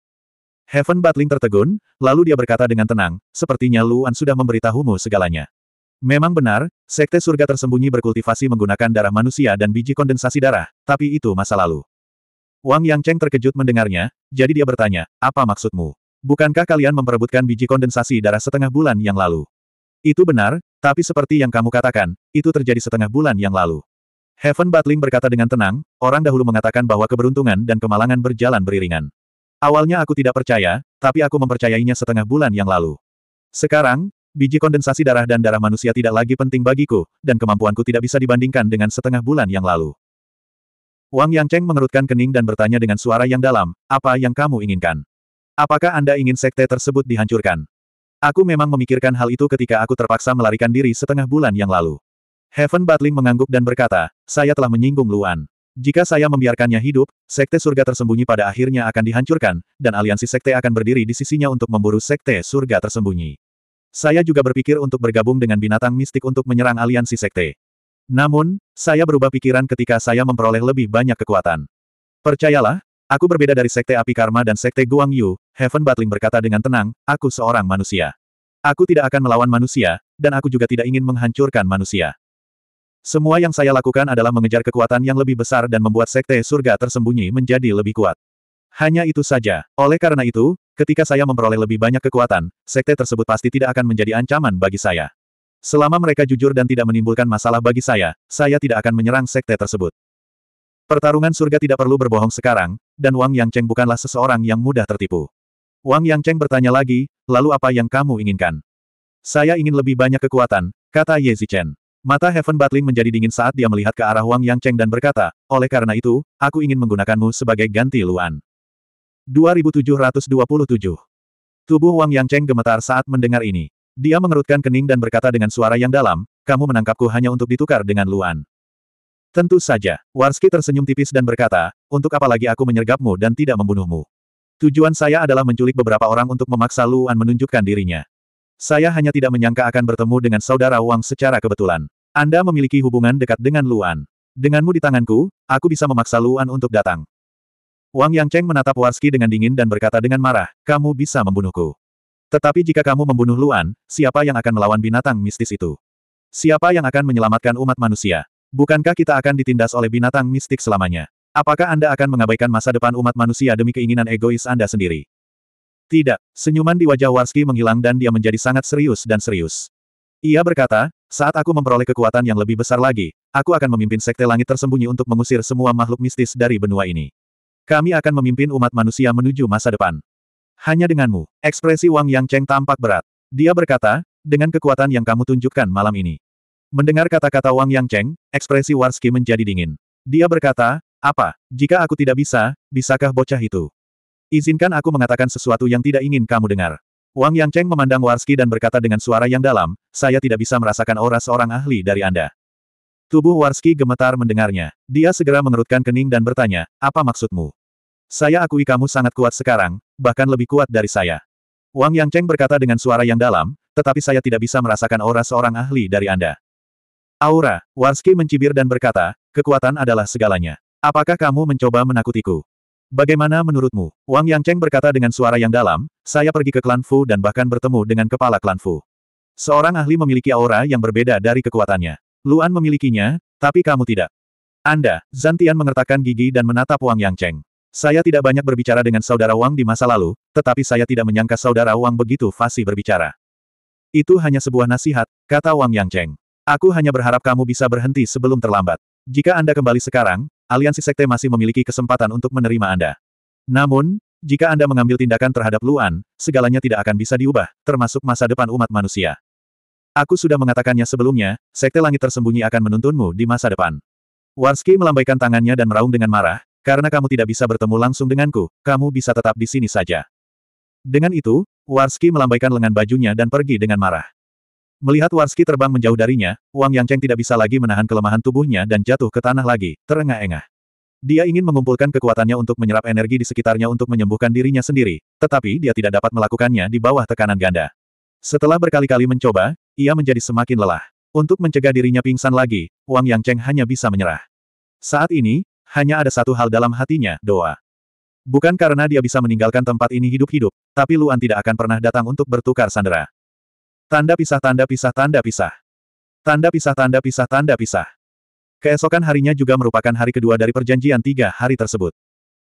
Heaven Batling tertegun, lalu dia berkata dengan tenang, sepertinya Luan sudah memberitahumu segalanya. Memang benar, Sekte Surga tersembunyi berkultivasi menggunakan darah manusia dan biji kondensasi darah, tapi itu masa lalu. Wang Yang Cheng terkejut mendengarnya, jadi dia bertanya, apa maksudmu? Bukankah kalian memperebutkan biji kondensasi darah setengah bulan yang lalu? Itu benar, tapi seperti yang kamu katakan, itu terjadi setengah bulan yang lalu. Heaven Batling berkata dengan tenang, orang dahulu mengatakan bahwa keberuntungan dan kemalangan berjalan beriringan. Awalnya aku tidak percaya, tapi aku mempercayainya setengah bulan yang lalu. Sekarang, biji kondensasi darah dan darah manusia tidak lagi penting bagiku, dan kemampuanku tidak bisa dibandingkan dengan setengah bulan yang lalu. Wang Yangcheng mengerutkan kening dan bertanya dengan suara yang dalam, apa yang kamu inginkan? Apakah Anda ingin sekte tersebut dihancurkan? Aku memang memikirkan hal itu ketika aku terpaksa melarikan diri setengah bulan yang lalu. Heaven Batling mengangguk dan berkata, saya telah menyinggung Luan. Jika saya membiarkannya hidup, sekte surga tersembunyi pada akhirnya akan dihancurkan, dan aliansi sekte akan berdiri di sisinya untuk memburu sekte surga tersembunyi. Saya juga berpikir untuk bergabung dengan binatang mistik untuk menyerang aliansi sekte. Namun, saya berubah pikiran ketika saya memperoleh lebih banyak kekuatan. Percayalah, aku berbeda dari sekte api karma dan sekte Guang Yu, Heaven Battling berkata dengan tenang, aku seorang manusia. Aku tidak akan melawan manusia, dan aku juga tidak ingin menghancurkan manusia. Semua yang saya lakukan adalah mengejar kekuatan yang lebih besar dan membuat sekte surga tersembunyi menjadi lebih kuat. Hanya itu saja. Oleh karena itu, ketika saya memperoleh lebih banyak kekuatan, sekte tersebut pasti tidak akan menjadi ancaman bagi saya. Selama mereka jujur dan tidak menimbulkan masalah bagi saya, saya tidak akan menyerang sekte tersebut. Pertarungan surga tidak perlu berbohong sekarang, dan Wang Yang Cheng bukanlah seseorang yang mudah tertipu. Wang Yang Cheng bertanya lagi, lalu apa yang kamu inginkan? Saya ingin lebih banyak kekuatan, kata Ye Zichen. Mata Heaven Batling menjadi dingin saat dia melihat ke arah Wang Yang Cheng dan berkata, oleh karena itu, aku ingin menggunakanmu sebagai ganti Luan. 2727 Tubuh Wang Yang Cheng gemetar saat mendengar ini. Dia mengerutkan kening dan berkata dengan suara yang dalam, kamu menangkapku hanya untuk ditukar dengan Luan. Tentu saja, Warski tersenyum tipis dan berkata, untuk apa lagi aku menyergapmu dan tidak membunuhmu. Tujuan saya adalah menculik beberapa orang untuk memaksa Luan menunjukkan dirinya. Saya hanya tidak menyangka akan bertemu dengan saudara Wang secara kebetulan. Anda memiliki hubungan dekat dengan Luan. Denganmu di tanganku, aku bisa memaksa Luan untuk datang. Wang Yangcheng menatap Warski dengan dingin dan berkata dengan marah, kamu bisa membunuhku. Tetapi jika kamu membunuh Luan, siapa yang akan melawan binatang mistis itu? Siapa yang akan menyelamatkan umat manusia? Bukankah kita akan ditindas oleh binatang mistik selamanya? Apakah Anda akan mengabaikan masa depan umat manusia demi keinginan egois Anda sendiri? Tidak, senyuman di wajah Warski menghilang dan dia menjadi sangat serius dan serius. Ia berkata, saat aku memperoleh kekuatan yang lebih besar lagi, aku akan memimpin sekte langit tersembunyi untuk mengusir semua makhluk mistis dari benua ini. Kami akan memimpin umat manusia menuju masa depan. Hanya denganmu, ekspresi Wang Yang Cheng tampak berat. Dia berkata, dengan kekuatan yang kamu tunjukkan malam ini. Mendengar kata-kata Wang Yang Cheng, ekspresi Warski menjadi dingin. Dia berkata, apa, jika aku tidak bisa, bisakah bocah itu? Izinkan aku mengatakan sesuatu yang tidak ingin kamu dengar. Wang Yang Cheng memandang Warski dan berkata dengan suara yang dalam, saya tidak bisa merasakan aura seorang ahli dari Anda. Tubuh Warski gemetar mendengarnya. Dia segera mengerutkan kening dan bertanya, apa maksudmu? Saya akui kamu sangat kuat sekarang, bahkan lebih kuat dari saya. Wang Yang Cheng berkata dengan suara yang dalam, tetapi saya tidak bisa merasakan aura seorang ahli dari Anda. Aura, Warski mencibir dan berkata, kekuatan adalah segalanya. Apakah kamu mencoba menakutiku? Bagaimana menurutmu? Wang Yang Cheng berkata dengan suara yang dalam, saya pergi ke klan Fu dan bahkan bertemu dengan kepala klan Fu. Seorang ahli memiliki aura yang berbeda dari kekuatannya. Luan memilikinya, tapi kamu tidak. Anda, Zantian mengertakkan gigi dan menatap Wang Yang Cheng. Saya tidak banyak berbicara dengan saudara Wang di masa lalu, tetapi saya tidak menyangka saudara Wang begitu fasih berbicara. Itu hanya sebuah nasihat, kata Wang Yang Cheng. Aku hanya berharap kamu bisa berhenti sebelum terlambat. Jika Anda kembali sekarang, aliansi sekte masih memiliki kesempatan untuk menerima Anda. Namun, jika Anda mengambil tindakan terhadap Luan, segalanya tidak akan bisa diubah, termasuk masa depan umat manusia. Aku sudah mengatakannya sebelumnya, sekte langit tersembunyi akan menuntunmu di masa depan. Warski melambaikan tangannya dan meraung dengan marah, karena kamu tidak bisa bertemu langsung denganku, kamu bisa tetap di sini saja. Dengan itu, Warski melambaikan lengan bajunya dan pergi dengan marah. Melihat Warski terbang menjauh darinya, Wang Yangcheng tidak bisa lagi menahan kelemahan tubuhnya dan jatuh ke tanah lagi, terengah-engah. Dia ingin mengumpulkan kekuatannya untuk menyerap energi di sekitarnya untuk menyembuhkan dirinya sendiri, tetapi dia tidak dapat melakukannya di bawah tekanan ganda. Setelah berkali-kali mencoba, ia menjadi semakin lelah. Untuk mencegah dirinya pingsan lagi, Wang Yangcheng hanya bisa menyerah. Saat ini, hanya ada satu hal dalam hatinya, doa. Bukan karena dia bisa meninggalkan tempat ini hidup-hidup, tapi Luan tidak akan pernah datang untuk bertukar sandera. Tanda pisah tanda pisah tanda pisah. Tanda pisah tanda pisah tanda pisah. Keesokan harinya juga merupakan hari kedua dari perjanjian tiga hari tersebut.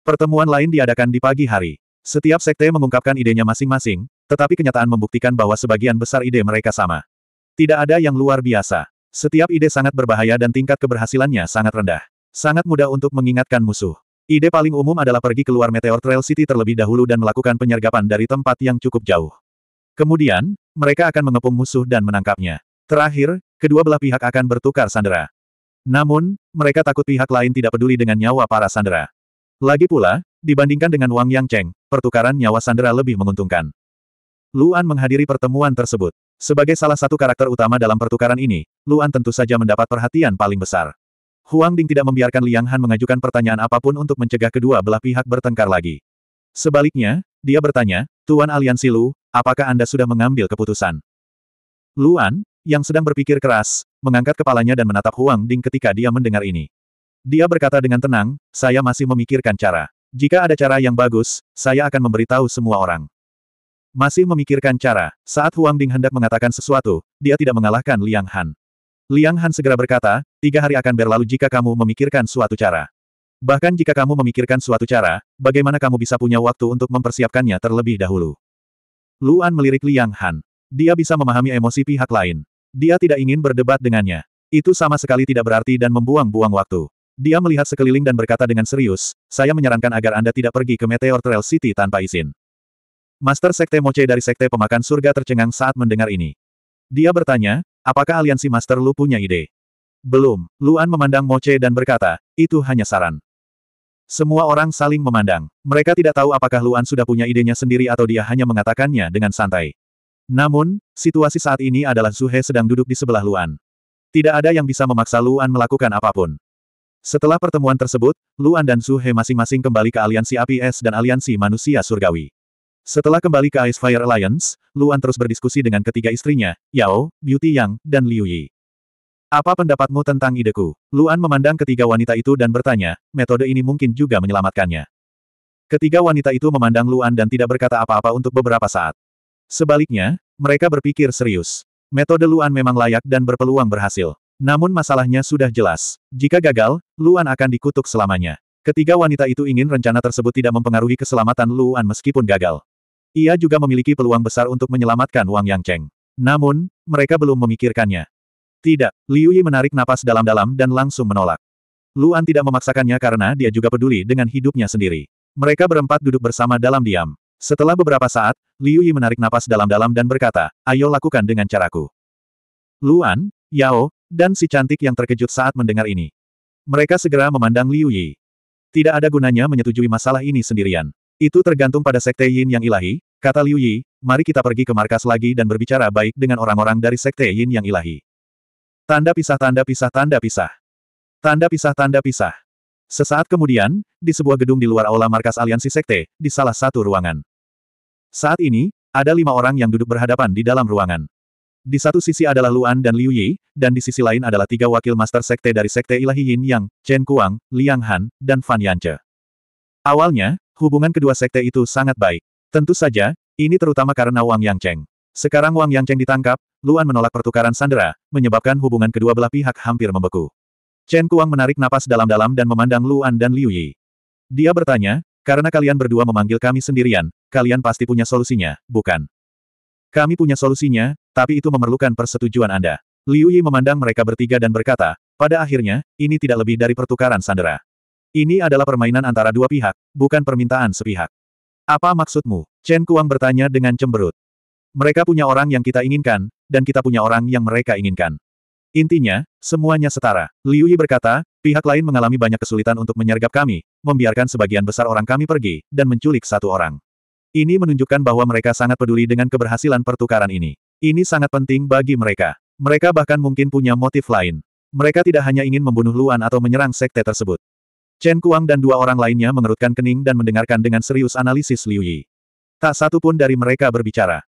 Pertemuan lain diadakan di pagi hari. Setiap sekte mengungkapkan idenya masing-masing, tetapi kenyataan membuktikan bahwa sebagian besar ide mereka sama. Tidak ada yang luar biasa. Setiap ide sangat berbahaya dan tingkat keberhasilannya sangat rendah. Sangat mudah untuk mengingatkan musuh. Ide paling umum adalah pergi keluar Meteor Trail City terlebih dahulu dan melakukan penyergapan dari tempat yang cukup jauh. Kemudian, mereka akan mengepung musuh dan menangkapnya. Terakhir, kedua belah pihak akan bertukar sandera. Namun, mereka takut pihak lain tidak peduli dengan nyawa para sandera. Lagi pula, dibandingkan dengan Wang Yang Cheng, pertukaran nyawa sandera lebih menguntungkan. Luan menghadiri pertemuan tersebut. Sebagai salah satu karakter utama dalam pertukaran ini, Luan tentu saja mendapat perhatian paling besar. Huang Ding tidak membiarkan Liang Han mengajukan pertanyaan apapun untuk mencegah kedua belah pihak bertengkar lagi. Sebaliknya, dia bertanya, Tuan Aliansi Lu, Apakah Anda sudah mengambil keputusan? Luan, yang sedang berpikir keras, mengangkat kepalanya dan menatap Huang Ding ketika dia mendengar ini. Dia berkata dengan tenang, saya masih memikirkan cara. Jika ada cara yang bagus, saya akan memberitahu semua orang. Masih memikirkan cara, saat Huang Ding hendak mengatakan sesuatu, dia tidak mengalahkan Liang Han. Liang Han segera berkata, tiga hari akan berlalu jika kamu memikirkan suatu cara. Bahkan jika kamu memikirkan suatu cara, bagaimana kamu bisa punya waktu untuk mempersiapkannya terlebih dahulu? Luan melirik Liang Han. Dia bisa memahami emosi pihak lain. Dia tidak ingin berdebat dengannya. Itu sama sekali tidak berarti dan membuang-buang waktu. Dia melihat sekeliling dan berkata dengan serius, saya menyarankan agar Anda tidak pergi ke Meteor Trail City tanpa izin. Master Sekte Moce dari Sekte Pemakan Surga tercengang saat mendengar ini. Dia bertanya, apakah aliansi Master Lu punya ide? Belum, Luan memandang Moce dan berkata, itu hanya saran. Semua orang saling memandang. Mereka tidak tahu apakah Luan sudah punya idenya sendiri atau dia hanya mengatakannya dengan santai. Namun, situasi saat ini adalah Zuhe sedang duduk di sebelah Luan. Tidak ada yang bisa memaksa Luan melakukan apapun. Setelah pertemuan tersebut, Luan dan Zuhe masing-masing kembali ke aliansi APS dan aliansi manusia surgawi. Setelah kembali ke Ice Fire Alliance, Luan terus berdiskusi dengan ketiga istrinya, Yao, Beauty Yang, dan Liu Yi. Apa pendapatmu tentang ideku? Luan memandang ketiga wanita itu dan bertanya, metode ini mungkin juga menyelamatkannya. Ketiga wanita itu memandang Luan dan tidak berkata apa-apa untuk beberapa saat. Sebaliknya, mereka berpikir serius. Metode Luan memang layak dan berpeluang berhasil. Namun masalahnya sudah jelas. Jika gagal, Luan akan dikutuk selamanya. Ketiga wanita itu ingin rencana tersebut tidak mempengaruhi keselamatan Luan meskipun gagal. Ia juga memiliki peluang besar untuk menyelamatkan Wang Yang Cheng. Namun, mereka belum memikirkannya. Tidak, Liu Yi menarik napas dalam-dalam dan langsung menolak. Luan tidak memaksakannya karena dia juga peduli dengan hidupnya sendiri. Mereka berempat duduk bersama dalam diam. Setelah beberapa saat, Liu Yi menarik napas dalam-dalam dan berkata, ayo lakukan dengan caraku. Luan, Yao, dan si cantik yang terkejut saat mendengar ini. Mereka segera memandang Liu Yi. Tidak ada gunanya menyetujui masalah ini sendirian. Itu tergantung pada Sekte Yin yang ilahi, kata Liu Yi, mari kita pergi ke markas lagi dan berbicara baik dengan orang-orang dari Sekte Yin yang ilahi. Tanda pisah tanda pisah tanda pisah. Tanda pisah tanda pisah. Sesaat kemudian, di sebuah gedung di luar aula markas aliansi sekte, di salah satu ruangan. Saat ini, ada lima orang yang duduk berhadapan di dalam ruangan. Di satu sisi adalah Luan dan Liu Yi, dan di sisi lain adalah tiga wakil master sekte dari sekte ilahi Yin Yang, Chen Kuang, Liang Han, dan Fan Yanche. Awalnya, hubungan kedua sekte itu sangat baik. Tentu saja, ini terutama karena Wang Yang Cheng. Sekarang Wang Yangcheng ditangkap, Luan menolak pertukaran sandera, menyebabkan hubungan kedua belah pihak hampir membeku. Chen Kuang menarik napas dalam-dalam dan memandang Luan dan Liu Yi. Dia bertanya, karena kalian berdua memanggil kami sendirian, kalian pasti punya solusinya, bukan? Kami punya solusinya, tapi itu memerlukan persetujuan Anda. Liu Yi memandang mereka bertiga dan berkata, pada akhirnya, ini tidak lebih dari pertukaran sandera. Ini adalah permainan antara dua pihak, bukan permintaan sepihak. Apa maksudmu? Chen Kuang bertanya dengan cemberut. Mereka punya orang yang kita inginkan, dan kita punya orang yang mereka inginkan. Intinya, semuanya setara. Liu Yi berkata, pihak lain mengalami banyak kesulitan untuk menyergap kami, membiarkan sebagian besar orang kami pergi, dan menculik satu orang. Ini menunjukkan bahwa mereka sangat peduli dengan keberhasilan pertukaran ini. Ini sangat penting bagi mereka. Mereka bahkan mungkin punya motif lain. Mereka tidak hanya ingin membunuh Luan atau menyerang sekte tersebut. Chen Kuang dan dua orang lainnya mengerutkan kening dan mendengarkan dengan serius analisis Liu Yi. Tak satu pun dari mereka berbicara.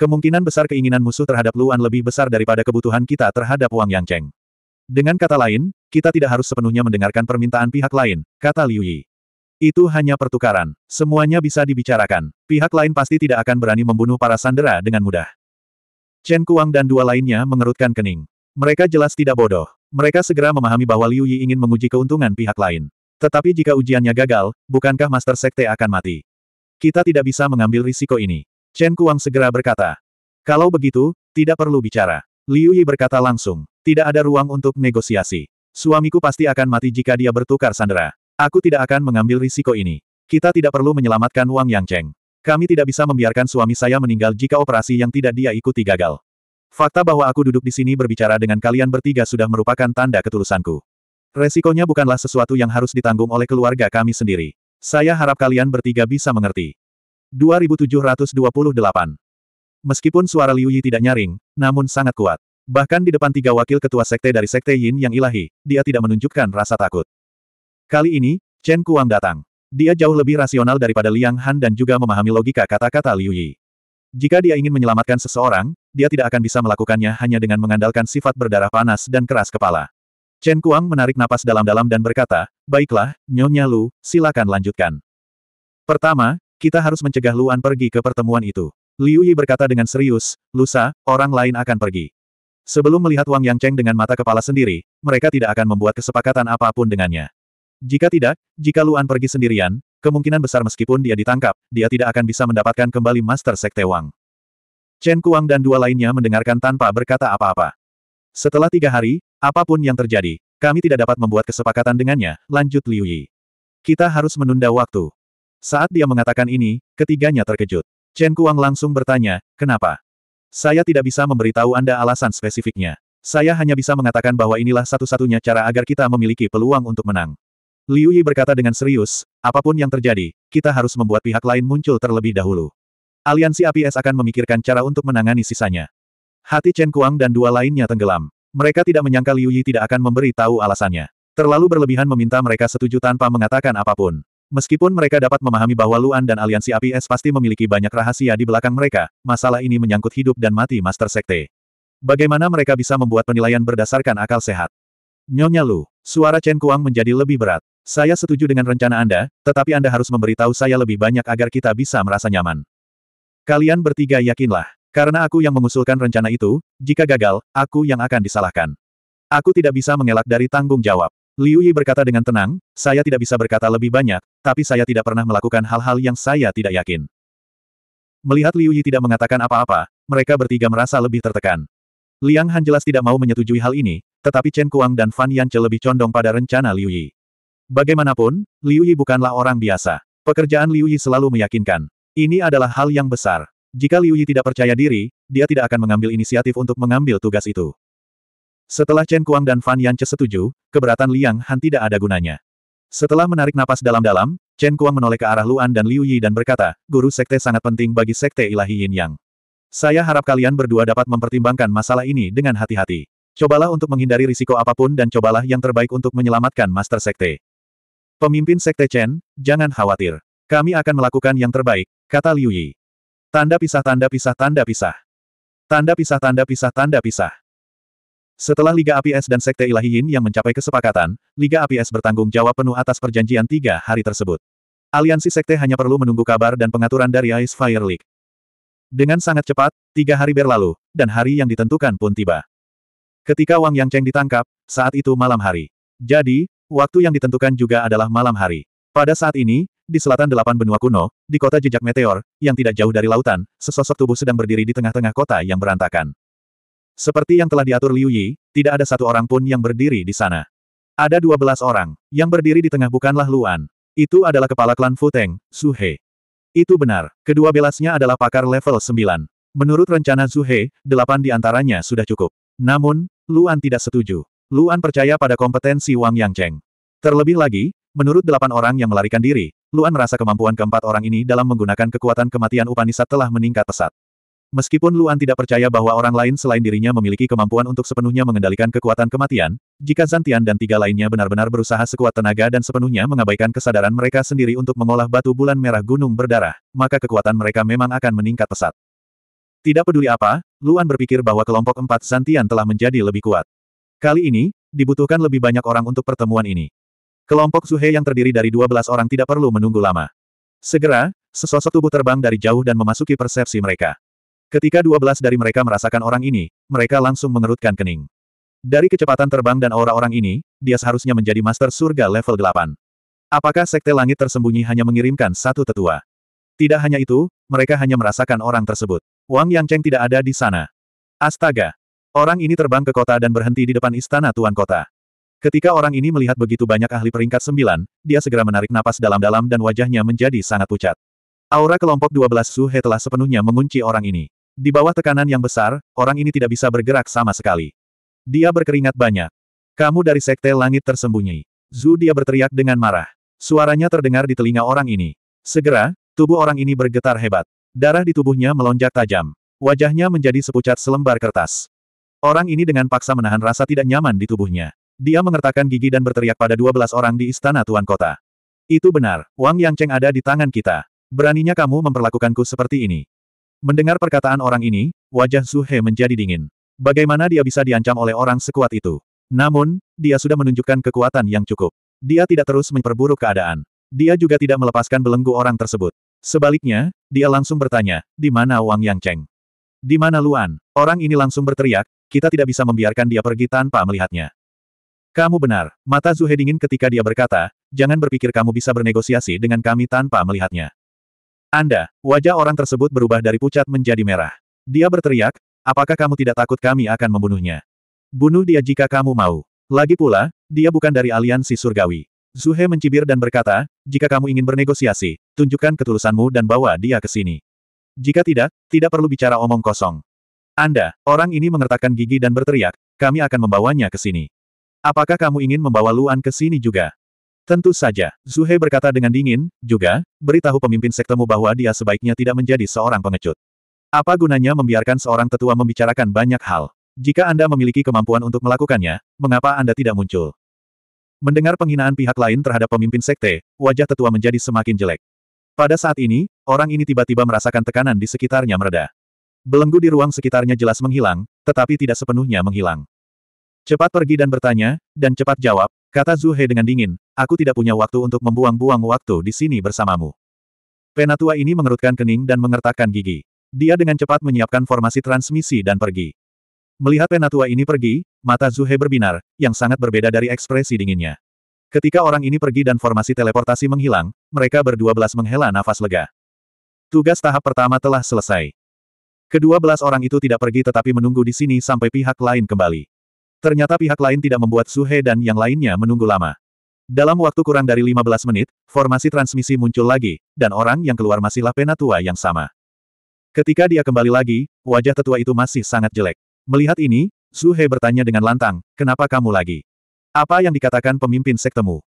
Kemungkinan besar keinginan musuh terhadap Luan lebih besar daripada kebutuhan kita terhadap Wang Yangcheng. Dengan kata lain, kita tidak harus sepenuhnya mendengarkan permintaan pihak lain, kata Liu Yi. Itu hanya pertukaran. Semuanya bisa dibicarakan. Pihak lain pasti tidak akan berani membunuh para sandera dengan mudah. Chen Kuang dan dua lainnya mengerutkan kening. Mereka jelas tidak bodoh. Mereka segera memahami bahwa Liu Yi ingin menguji keuntungan pihak lain. Tetapi jika ujiannya gagal, bukankah Master Sekte akan mati? Kita tidak bisa mengambil risiko ini. Chen Kuang segera berkata. Kalau begitu, tidak perlu bicara. Liu Yi berkata langsung. Tidak ada ruang untuk negosiasi. Suamiku pasti akan mati jika dia bertukar sandera. Aku tidak akan mengambil risiko ini. Kita tidak perlu menyelamatkan Wang Yang Cheng. Kami tidak bisa membiarkan suami saya meninggal jika operasi yang tidak dia ikuti gagal. Fakta bahwa aku duduk di sini berbicara dengan kalian bertiga sudah merupakan tanda ketulusanku. Resikonya bukanlah sesuatu yang harus ditanggung oleh keluarga kami sendiri. Saya harap kalian bertiga bisa mengerti. 2728. Meskipun suara Liu Yi tidak nyaring, namun sangat kuat. Bahkan di depan tiga wakil ketua sekte dari sekte Yin yang ilahi, dia tidak menunjukkan rasa takut. Kali ini, Chen Kuang datang. Dia jauh lebih rasional daripada Liang Han dan juga memahami logika kata-kata Liu Yi. Jika dia ingin menyelamatkan seseorang, dia tidak akan bisa melakukannya hanya dengan mengandalkan sifat berdarah panas dan keras kepala. Chen Kuang menarik napas dalam-dalam dan berkata, Baiklah, Nyonya Lu, silakan lanjutkan. Pertama, kita harus mencegah Luan pergi ke pertemuan itu. Liu Yi berkata dengan serius, lusa, orang lain akan pergi. Sebelum melihat Wang Yang Cheng dengan mata kepala sendiri, mereka tidak akan membuat kesepakatan apapun dengannya. Jika tidak, jika Luan pergi sendirian, kemungkinan besar meskipun dia ditangkap, dia tidak akan bisa mendapatkan kembali Master Sekte Wang. Chen Kuang dan dua lainnya mendengarkan tanpa berkata apa-apa. Setelah tiga hari, apapun yang terjadi, kami tidak dapat membuat kesepakatan dengannya, lanjut Liu Yi. Kita harus menunda waktu. Saat dia mengatakan ini, ketiganya terkejut. Chen Kuang langsung bertanya, kenapa? Saya tidak bisa memberitahu Anda alasan spesifiknya. Saya hanya bisa mengatakan bahwa inilah satu-satunya cara agar kita memiliki peluang untuk menang. Liu Yi berkata dengan serius, apapun yang terjadi, kita harus membuat pihak lain muncul terlebih dahulu. Aliansi APS akan memikirkan cara untuk menangani sisanya. Hati Chen Kuang dan dua lainnya tenggelam. Mereka tidak menyangka Liu Yi tidak akan memberi tahu alasannya. Terlalu berlebihan meminta mereka setuju tanpa mengatakan apapun. Meskipun mereka dapat memahami bahwa Luan dan aliansi api es pasti memiliki banyak rahasia di belakang mereka, masalah ini menyangkut hidup dan mati Master Sekte. Bagaimana mereka bisa membuat penilaian berdasarkan akal sehat? Nyonya Lu, suara Chen Kuang menjadi lebih berat. Saya setuju dengan rencana Anda, tetapi Anda harus memberitahu saya lebih banyak agar kita bisa merasa nyaman. Kalian bertiga yakinlah. Karena aku yang mengusulkan rencana itu, jika gagal, aku yang akan disalahkan. Aku tidak bisa mengelak dari tanggung jawab. Liu Yi berkata dengan tenang, saya tidak bisa berkata lebih banyak, tapi saya tidak pernah melakukan hal-hal yang saya tidak yakin. Melihat Liu Yi tidak mengatakan apa-apa, mereka bertiga merasa lebih tertekan. Liang Han jelas tidak mau menyetujui hal ini, tetapi Chen Kuang dan Fan Yanche lebih condong pada rencana Liu Yi. Bagaimanapun, Liu Yi bukanlah orang biasa. Pekerjaan Liu Yi selalu meyakinkan. Ini adalah hal yang besar. Jika Liu Yi tidak percaya diri, dia tidak akan mengambil inisiatif untuk mengambil tugas itu. Setelah Chen Kuang dan Fan Yance setuju, keberatan Liang Han tidak ada gunanya. Setelah menarik napas dalam-dalam, Chen Kuang menoleh ke arah Luan dan Liu Yi dan berkata, guru sekte sangat penting bagi sekte ilahi Yin Yang. Saya harap kalian berdua dapat mempertimbangkan masalah ini dengan hati-hati. Cobalah untuk menghindari risiko apapun dan cobalah yang terbaik untuk menyelamatkan Master Sekte. Pemimpin Sekte Chen, jangan khawatir. Kami akan melakukan yang terbaik, kata Liu Yi. Tanda pisah tanda pisah tanda pisah. Tanda pisah tanda pisah tanda pisah. Setelah Liga APS dan Sekte Ilahiyin yang mencapai kesepakatan, Liga APS bertanggung jawab penuh atas perjanjian tiga hari tersebut. Aliansi Sekte hanya perlu menunggu kabar dan pengaturan dari Ice Fire League. Dengan sangat cepat, tiga hari berlalu, dan hari yang ditentukan pun tiba. Ketika Wang Yang Cheng ditangkap, saat itu malam hari. Jadi, waktu yang ditentukan juga adalah malam hari. Pada saat ini, di selatan delapan benua kuno, di kota jejak meteor, yang tidak jauh dari lautan, sesosok tubuh sedang berdiri di tengah-tengah kota yang berantakan. Seperti yang telah diatur Liu Yi, tidak ada satu orang pun yang berdiri di sana. Ada dua belas orang, yang berdiri di tengah bukanlah Luan. Itu adalah kepala klan Futeng, Su He. Itu benar, kedua belasnya adalah pakar level 9. Menurut rencana Su He, delapan di antaranya sudah cukup. Namun, Luan tidak setuju. Luan percaya pada kompetensi Wang Yangcheng. Terlebih lagi, menurut delapan orang yang melarikan diri, Luan merasa kemampuan keempat orang ini dalam menggunakan kekuatan kematian Upanisat telah meningkat pesat. Meskipun Luan tidak percaya bahwa orang lain selain dirinya memiliki kemampuan untuk sepenuhnya mengendalikan kekuatan kematian, jika Zantian dan tiga lainnya benar-benar berusaha sekuat tenaga dan sepenuhnya mengabaikan kesadaran mereka sendiri untuk mengolah batu bulan merah gunung berdarah, maka kekuatan mereka memang akan meningkat pesat. Tidak peduli apa, Luan berpikir bahwa kelompok empat Zantian telah menjadi lebih kuat. Kali ini, dibutuhkan lebih banyak orang untuk pertemuan ini. Kelompok Zuhe yang terdiri dari 12 orang tidak perlu menunggu lama. Segera, sesosok tubuh terbang dari jauh dan memasuki persepsi mereka. Ketika dua belas dari mereka merasakan orang ini, mereka langsung mengerutkan kening. Dari kecepatan terbang dan aura orang ini, dia seharusnya menjadi master surga level delapan. Apakah sekte langit tersembunyi hanya mengirimkan satu tetua? Tidak hanya itu, mereka hanya merasakan orang tersebut. Wang Cheng tidak ada di sana. Astaga! Orang ini terbang ke kota dan berhenti di depan istana tuan kota. Ketika orang ini melihat begitu banyak ahli peringkat sembilan, dia segera menarik napas dalam-dalam dan wajahnya menjadi sangat pucat. Aura kelompok 12 Suhe telah sepenuhnya mengunci orang ini. Di bawah tekanan yang besar, orang ini tidak bisa bergerak sama sekali. Dia berkeringat banyak. Kamu dari sekte langit tersembunyi. Zu dia berteriak dengan marah. Suaranya terdengar di telinga orang ini. Segera, tubuh orang ini bergetar hebat. Darah di tubuhnya melonjak tajam. Wajahnya menjadi sepucat selembar kertas. Orang ini dengan paksa menahan rasa tidak nyaman di tubuhnya. Dia mengertakkan gigi dan berteriak pada dua belas orang di istana Tuan Kota. Itu benar, Wang Yang Cheng ada di tangan kita. Beraninya kamu memperlakukanku seperti ini. Mendengar perkataan orang ini, wajah Zuhe menjadi dingin. Bagaimana dia bisa diancam oleh orang sekuat itu? Namun, dia sudah menunjukkan kekuatan yang cukup. Dia tidak terus memperburuk keadaan. Dia juga tidak melepaskan belenggu orang tersebut. Sebaliknya, dia langsung bertanya, di mana Wang Yang Cheng? Di mana Luan? Orang ini langsung berteriak, kita tidak bisa membiarkan dia pergi tanpa melihatnya. Kamu benar, mata Zuhe dingin ketika dia berkata, jangan berpikir kamu bisa bernegosiasi dengan kami tanpa melihatnya. Anda, wajah orang tersebut berubah dari pucat menjadi merah. Dia berteriak, apakah kamu tidak takut kami akan membunuhnya? Bunuh dia jika kamu mau. Lagi pula, dia bukan dari aliansi surgawi. Zuhe mencibir dan berkata, jika kamu ingin bernegosiasi, tunjukkan ketulusanmu dan bawa dia ke sini. Jika tidak, tidak perlu bicara omong kosong. Anda, orang ini mengertakkan gigi dan berteriak, kami akan membawanya ke sini. Apakah kamu ingin membawa Luan ke sini juga? Tentu saja, Zuhe berkata dengan dingin, juga, beritahu pemimpin sektemu bahwa dia sebaiknya tidak menjadi seorang pengecut. Apa gunanya membiarkan seorang tetua membicarakan banyak hal? Jika Anda memiliki kemampuan untuk melakukannya, mengapa Anda tidak muncul? Mendengar penghinaan pihak lain terhadap pemimpin sekte, wajah tetua menjadi semakin jelek. Pada saat ini, orang ini tiba-tiba merasakan tekanan di sekitarnya mereda. Belenggu di ruang sekitarnya jelas menghilang, tetapi tidak sepenuhnya menghilang. Cepat pergi dan bertanya, dan cepat jawab, Kata Zuhe dengan dingin, aku tidak punya waktu untuk membuang-buang waktu di sini bersamamu. Penatua ini mengerutkan kening dan mengertakkan gigi. Dia dengan cepat menyiapkan formasi transmisi dan pergi. Melihat penatua ini pergi, mata Zuhe berbinar, yang sangat berbeda dari ekspresi dinginnya. Ketika orang ini pergi dan formasi teleportasi menghilang, mereka berdua belas menghela nafas lega. Tugas tahap pertama telah selesai. Kedua belas orang itu tidak pergi tetapi menunggu di sini sampai pihak lain kembali. Ternyata pihak lain tidak membuat Suhe dan yang lainnya menunggu lama. Dalam waktu kurang dari 15 menit, formasi transmisi muncul lagi, dan orang yang keluar masihlah penatua yang sama. Ketika dia kembali lagi, wajah tetua itu masih sangat jelek. Melihat ini, Suhe bertanya dengan lantang, kenapa kamu lagi? Apa yang dikatakan pemimpin sektemu?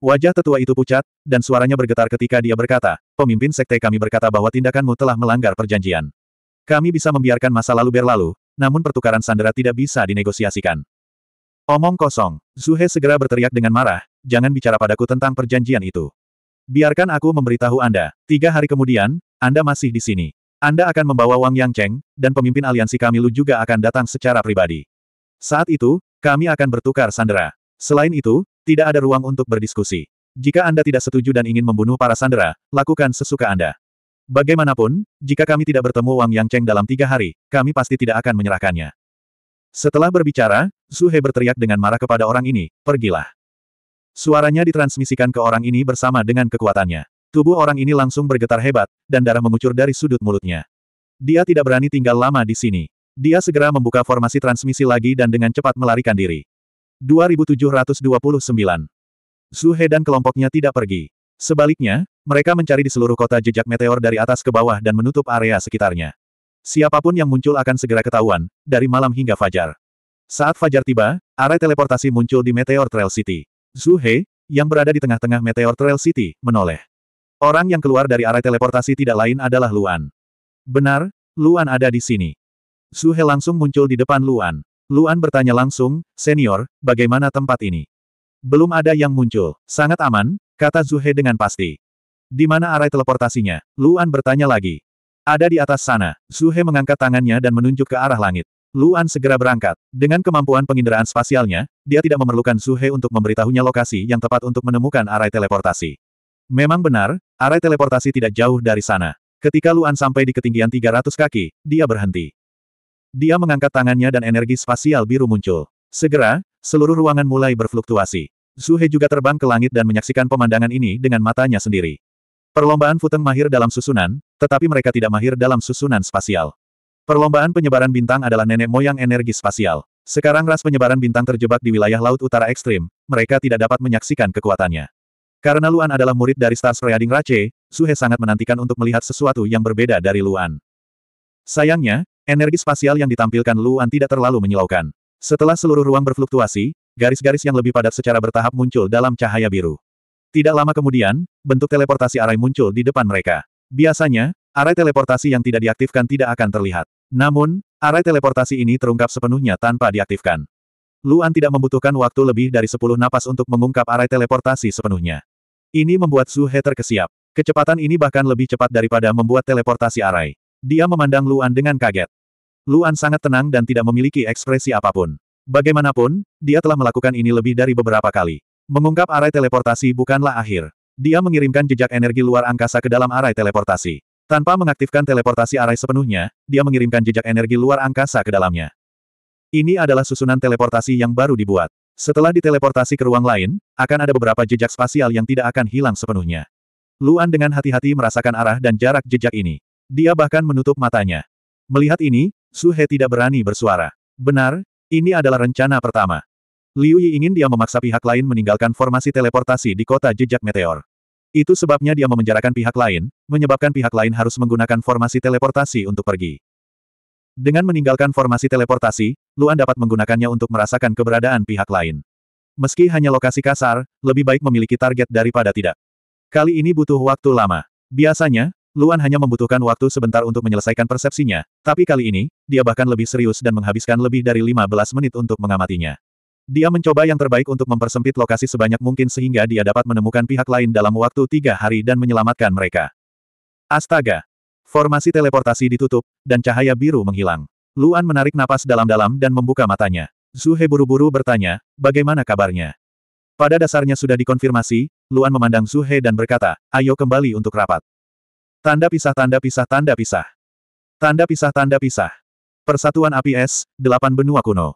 Wajah tetua itu pucat, dan suaranya bergetar ketika dia berkata, pemimpin sekte kami berkata bahwa tindakanmu telah melanggar perjanjian. Kami bisa membiarkan masa lalu berlalu, namun pertukaran sandera tidak bisa dinegosiasikan. Omong kosong, Zuhe segera berteriak dengan marah, jangan bicara padaku tentang perjanjian itu. Biarkan aku memberitahu Anda, tiga hari kemudian, Anda masih di sini. Anda akan membawa Wang Yang Cheng, dan pemimpin aliansi kami Lu juga akan datang secara pribadi. Saat itu, kami akan bertukar sandera. Selain itu, tidak ada ruang untuk berdiskusi. Jika Anda tidak setuju dan ingin membunuh para sandera, lakukan sesuka Anda. Bagaimanapun, jika kami tidak bertemu Wang Yang Cheng dalam tiga hari, kami pasti tidak akan menyerahkannya. Setelah berbicara, Zhu He berteriak dengan marah kepada orang ini, pergilah. Suaranya ditransmisikan ke orang ini bersama dengan kekuatannya. Tubuh orang ini langsung bergetar hebat, dan darah mengucur dari sudut mulutnya. Dia tidak berani tinggal lama di sini. Dia segera membuka formasi transmisi lagi dan dengan cepat melarikan diri. 2729 Zhu He dan kelompoknya tidak pergi. Sebaliknya, mereka mencari di seluruh kota jejak meteor dari atas ke bawah dan menutup area sekitarnya. Siapapun yang muncul akan segera ketahuan, dari malam hingga fajar. Saat fajar tiba, area teleportasi muncul di Meteor Trail City. Zhu He, yang berada di tengah-tengah Meteor Trail City, menoleh. Orang yang keluar dari area teleportasi tidak lain adalah Luan. Benar, Luan ada di sini. Zhu He langsung muncul di depan Luan. Luan bertanya langsung, Senior, bagaimana tempat ini? Belum ada yang muncul. Sangat aman, kata Zuhe dengan pasti. Di mana arai teleportasinya? Luan bertanya lagi. Ada di atas sana. Zuhe mengangkat tangannya dan menunjuk ke arah langit. Luan segera berangkat. Dengan kemampuan penginderaan spasialnya, dia tidak memerlukan Zuhe untuk memberitahunya lokasi yang tepat untuk menemukan arai teleportasi. Memang benar, arai teleportasi tidak jauh dari sana. Ketika Luan sampai di ketinggian 300 kaki, dia berhenti. Dia mengangkat tangannya dan energi spasial biru muncul. Segera, seluruh ruangan mulai berfluktuasi. Zuhe juga terbang ke langit dan menyaksikan pemandangan ini dengan matanya sendiri. Perlombaan Futeng mahir dalam susunan, tetapi mereka tidak mahir dalam susunan spasial. Perlombaan penyebaran bintang adalah nenek moyang energi spasial. Sekarang ras penyebaran bintang terjebak di wilayah laut utara ekstrim, mereka tidak dapat menyaksikan kekuatannya. Karena Luan adalah murid dari Star Spreading Rache, Zuhe sangat menantikan untuk melihat sesuatu yang berbeda dari Luan. Sayangnya, energi spasial yang ditampilkan Luan tidak terlalu menyilaukan. Setelah seluruh ruang berfluktuasi, Garis-garis yang lebih padat secara bertahap muncul dalam cahaya biru. Tidak lama kemudian, bentuk teleportasi arai muncul di depan mereka. Biasanya, arai teleportasi yang tidak diaktifkan tidak akan terlihat. Namun, arai teleportasi ini terungkap sepenuhnya tanpa diaktifkan. Luan tidak membutuhkan waktu lebih dari 10 napas untuk mengungkap arai teleportasi sepenuhnya. Ini membuat Zhu He terkesiap. Kecepatan ini bahkan lebih cepat daripada membuat teleportasi arai. Dia memandang Luan dengan kaget. Luan sangat tenang dan tidak memiliki ekspresi apapun. Bagaimanapun, dia telah melakukan ini lebih dari beberapa kali. Mengungkap arai teleportasi bukanlah akhir. Dia mengirimkan jejak energi luar angkasa ke dalam arai teleportasi. Tanpa mengaktifkan teleportasi arai sepenuhnya, dia mengirimkan jejak energi luar angkasa ke dalamnya. Ini adalah susunan teleportasi yang baru dibuat. Setelah diteleportasi ke ruang lain, akan ada beberapa jejak spasial yang tidak akan hilang sepenuhnya. Luan dengan hati-hati merasakan arah dan jarak jejak ini. Dia bahkan menutup matanya. Melihat ini, Su He tidak berani bersuara. Benar, ini adalah rencana pertama. Liu Yi ingin dia memaksa pihak lain meninggalkan formasi teleportasi di kota jejak meteor. Itu sebabnya dia memenjarakan pihak lain, menyebabkan pihak lain harus menggunakan formasi teleportasi untuk pergi. Dengan meninggalkan formasi teleportasi, Luan dapat menggunakannya untuk merasakan keberadaan pihak lain. Meski hanya lokasi kasar, lebih baik memiliki target daripada tidak. Kali ini butuh waktu lama. Biasanya, Luan hanya membutuhkan waktu sebentar untuk menyelesaikan persepsinya, tapi kali ini, dia bahkan lebih serius dan menghabiskan lebih dari 15 menit untuk mengamatinya. Dia mencoba yang terbaik untuk mempersempit lokasi sebanyak mungkin sehingga dia dapat menemukan pihak lain dalam waktu tiga hari dan menyelamatkan mereka. Astaga! Formasi teleportasi ditutup, dan cahaya biru menghilang. Luan menarik napas dalam-dalam dan membuka matanya. Zuhe buru-buru bertanya, bagaimana kabarnya? Pada dasarnya sudah dikonfirmasi, Luan memandang Zuhe dan berkata, ayo kembali untuk rapat. Tanda pisah tanda pisah tanda pisah. Tanda pisah tanda pisah. Persatuan Api Es, Delapan Benua Kuno.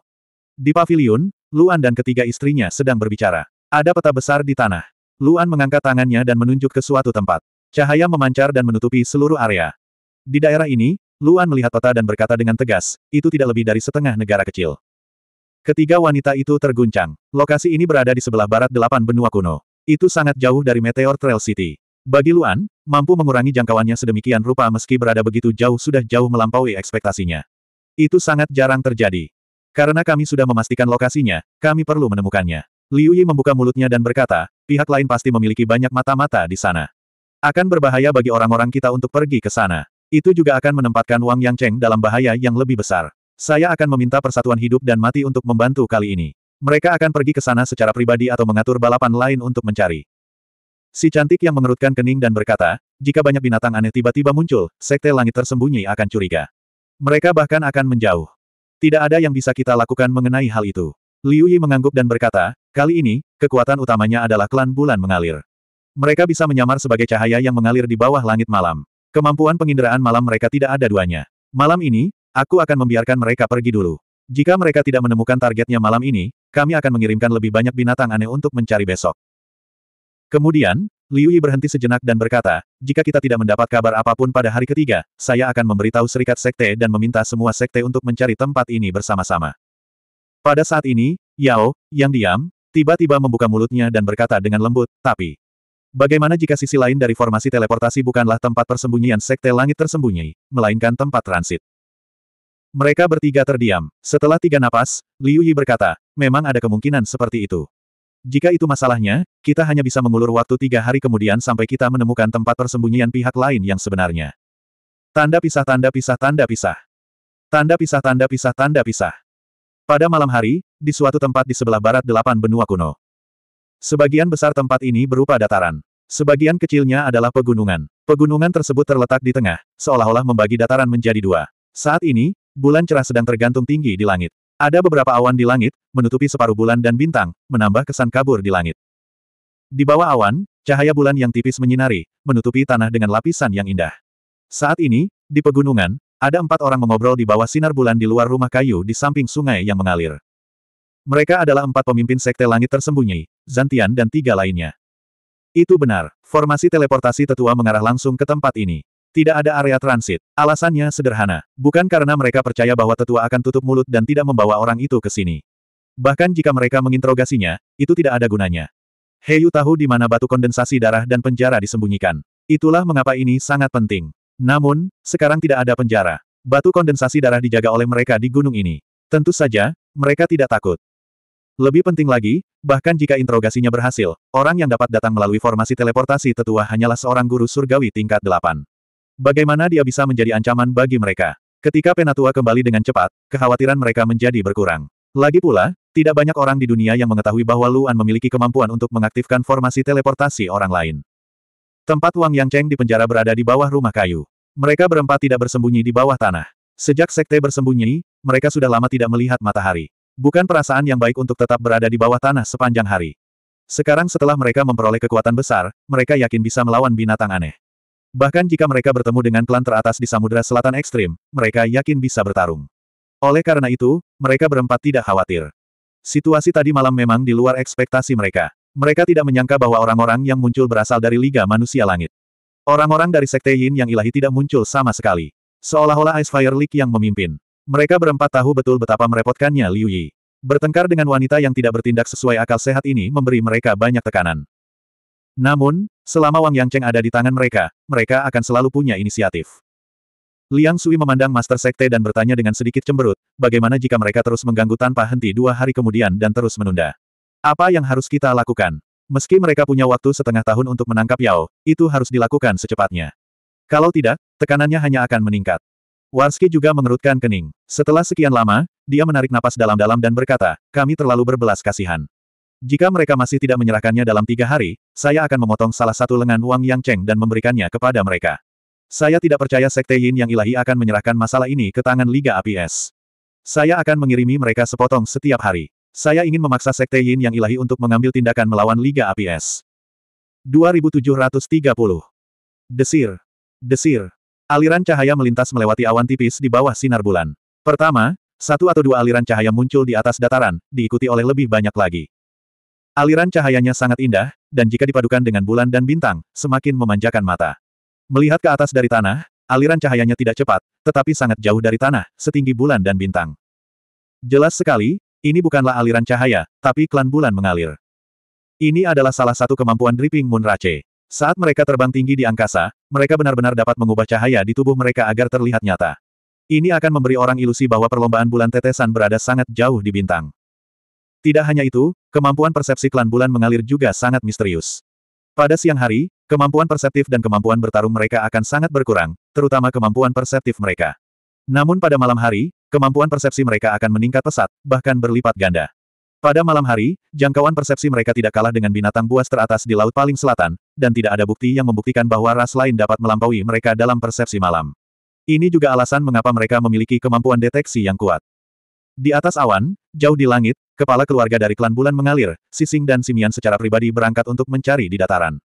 Di pavilion, Luan dan ketiga istrinya sedang berbicara. Ada peta besar di tanah. Luan mengangkat tangannya dan menunjuk ke suatu tempat. Cahaya memancar dan menutupi seluruh area. Di daerah ini, Luan melihat peta dan berkata dengan tegas, itu tidak lebih dari setengah negara kecil. Ketiga wanita itu terguncang. Lokasi ini berada di sebelah barat delapan benua kuno. Itu sangat jauh dari Meteor Trail City. Bagi Luan, mampu mengurangi jangkauannya sedemikian rupa meski berada begitu jauh sudah jauh melampaui ekspektasinya. Itu sangat jarang terjadi. Karena kami sudah memastikan lokasinya, kami perlu menemukannya. Liu Yi membuka mulutnya dan berkata, pihak lain pasti memiliki banyak mata-mata di sana. Akan berbahaya bagi orang-orang kita untuk pergi ke sana. Itu juga akan menempatkan Wang Yang Cheng dalam bahaya yang lebih besar. Saya akan meminta persatuan hidup dan mati untuk membantu kali ini. Mereka akan pergi ke sana secara pribadi atau mengatur balapan lain untuk mencari. Si cantik yang mengerutkan kening dan berkata, jika banyak binatang aneh tiba-tiba muncul, sekte langit tersembunyi akan curiga. Mereka bahkan akan menjauh. Tidak ada yang bisa kita lakukan mengenai hal itu. Liu Yi mengangguk dan berkata, kali ini, kekuatan utamanya adalah klan bulan mengalir. Mereka bisa menyamar sebagai cahaya yang mengalir di bawah langit malam. Kemampuan penginderaan malam mereka tidak ada duanya. Malam ini, aku akan membiarkan mereka pergi dulu. Jika mereka tidak menemukan targetnya malam ini, kami akan mengirimkan lebih banyak binatang aneh untuk mencari besok. Kemudian, Liu Yi berhenti sejenak dan berkata, jika kita tidak mendapat kabar apapun pada hari ketiga, saya akan memberitahu serikat sekte dan meminta semua sekte untuk mencari tempat ini bersama-sama. Pada saat ini, Yao, yang diam, tiba-tiba membuka mulutnya dan berkata dengan lembut, tapi, bagaimana jika sisi lain dari formasi teleportasi bukanlah tempat persembunyian sekte langit tersembunyi, melainkan tempat transit? Mereka bertiga terdiam. Setelah tiga napas, Liu Yi berkata, memang ada kemungkinan seperti itu. Jika itu masalahnya, kita hanya bisa mengulur waktu tiga hari kemudian sampai kita menemukan tempat persembunyian pihak lain yang sebenarnya. Tanda pisah tanda pisah tanda pisah. Tanda pisah tanda pisah tanda pisah. Pada malam hari, di suatu tempat di sebelah barat delapan benua kuno. Sebagian besar tempat ini berupa dataran. Sebagian kecilnya adalah pegunungan. Pegunungan tersebut terletak di tengah, seolah-olah membagi dataran menjadi dua. Saat ini, bulan cerah sedang tergantung tinggi di langit. Ada beberapa awan di langit, menutupi separuh bulan dan bintang, menambah kesan kabur di langit. Di bawah awan, cahaya bulan yang tipis menyinari, menutupi tanah dengan lapisan yang indah. Saat ini, di pegunungan, ada empat orang mengobrol di bawah sinar bulan di luar rumah kayu di samping sungai yang mengalir. Mereka adalah empat pemimpin sekte langit tersembunyi, Zantian dan tiga lainnya. Itu benar, formasi teleportasi tetua mengarah langsung ke tempat ini. Tidak ada area transit. Alasannya sederhana. Bukan karena mereka percaya bahwa tetua akan tutup mulut dan tidak membawa orang itu ke sini. Bahkan jika mereka menginterogasinya, itu tidak ada gunanya. Heyu tahu di mana batu kondensasi darah dan penjara disembunyikan. Itulah mengapa ini sangat penting. Namun, sekarang tidak ada penjara. Batu kondensasi darah dijaga oleh mereka di gunung ini. Tentu saja, mereka tidak takut. Lebih penting lagi, bahkan jika interogasinya berhasil, orang yang dapat datang melalui formasi teleportasi tetua hanyalah seorang guru surgawi tingkat 8. Bagaimana dia bisa menjadi ancaman bagi mereka? Ketika Penatua kembali dengan cepat, kekhawatiran mereka menjadi berkurang. Lagi pula, tidak banyak orang di dunia yang mengetahui bahwa Luan memiliki kemampuan untuk mengaktifkan formasi teleportasi orang lain. Tempat Wang Yang Cheng di penjara berada di bawah rumah kayu. Mereka berempat tidak bersembunyi di bawah tanah. Sejak sekte bersembunyi, mereka sudah lama tidak melihat matahari. Bukan perasaan yang baik untuk tetap berada di bawah tanah sepanjang hari. Sekarang setelah mereka memperoleh kekuatan besar, mereka yakin bisa melawan binatang aneh. Bahkan jika mereka bertemu dengan klan teratas di Samudra Selatan Ekstrim, mereka yakin bisa bertarung. Oleh karena itu, mereka berempat tidak khawatir. Situasi tadi malam memang di luar ekspektasi mereka. Mereka tidak menyangka bahwa orang-orang yang muncul berasal dari Liga Manusia Langit. Orang-orang dari Sekte Yin yang ilahi tidak muncul sama sekali. Seolah-olah Ice Fire League yang memimpin. Mereka berempat tahu betul betapa merepotkannya Liu Yi. Bertengkar dengan wanita yang tidak bertindak sesuai akal sehat ini memberi mereka banyak tekanan. Namun, Selama Wang Yangcheng ada di tangan mereka, mereka akan selalu punya inisiatif. Liang Sui memandang Master Sekte dan bertanya dengan sedikit cemberut, bagaimana jika mereka terus mengganggu tanpa henti dua hari kemudian dan terus menunda? Apa yang harus kita lakukan? Meski mereka punya waktu setengah tahun untuk menangkap Yao, itu harus dilakukan secepatnya. Kalau tidak, tekanannya hanya akan meningkat. Warski juga mengerutkan kening. Setelah sekian lama, dia menarik napas dalam-dalam dan berkata, kami terlalu berbelas kasihan. Jika mereka masih tidak menyerahkannya dalam tiga hari, saya akan memotong salah satu lengan Wang Yang Cheng dan memberikannya kepada mereka. Saya tidak percaya Sekte Yin yang ilahi akan menyerahkan masalah ini ke tangan Liga Api Es. Saya akan mengirimi mereka sepotong setiap hari. Saya ingin memaksa Sekte Yin yang ilahi untuk mengambil tindakan melawan Liga Api Es. 2730. Desir. Desir. Aliran cahaya melintas melewati awan tipis di bawah sinar bulan. Pertama, satu atau dua aliran cahaya muncul di atas dataran, diikuti oleh lebih banyak lagi. Aliran cahayanya sangat indah, dan jika dipadukan dengan bulan dan bintang, semakin memanjakan mata. Melihat ke atas dari tanah, aliran cahayanya tidak cepat, tetapi sangat jauh dari tanah, setinggi bulan dan bintang. Jelas sekali, ini bukanlah aliran cahaya, tapi klan bulan mengalir. Ini adalah salah satu kemampuan Dripping Moon Rache. Saat mereka terbang tinggi di angkasa, mereka benar-benar dapat mengubah cahaya di tubuh mereka agar terlihat nyata. Ini akan memberi orang ilusi bahwa perlombaan bulan tetesan berada sangat jauh di bintang. Tidak hanya itu, kemampuan persepsi klan bulan mengalir juga sangat misterius. Pada siang hari, kemampuan perseptif dan kemampuan bertarung mereka akan sangat berkurang, terutama kemampuan perseptif mereka. Namun pada malam hari, kemampuan persepsi mereka akan meningkat pesat, bahkan berlipat ganda. Pada malam hari, jangkauan persepsi mereka tidak kalah dengan binatang buas teratas di Laut Paling Selatan, dan tidak ada bukti yang membuktikan bahwa ras lain dapat melampaui mereka dalam persepsi malam. Ini juga alasan mengapa mereka memiliki kemampuan deteksi yang kuat. Di atas awan, jauh di langit, kepala keluarga dari klan bulan mengalir, Sising dan Simian secara pribadi berangkat untuk mencari di dataran.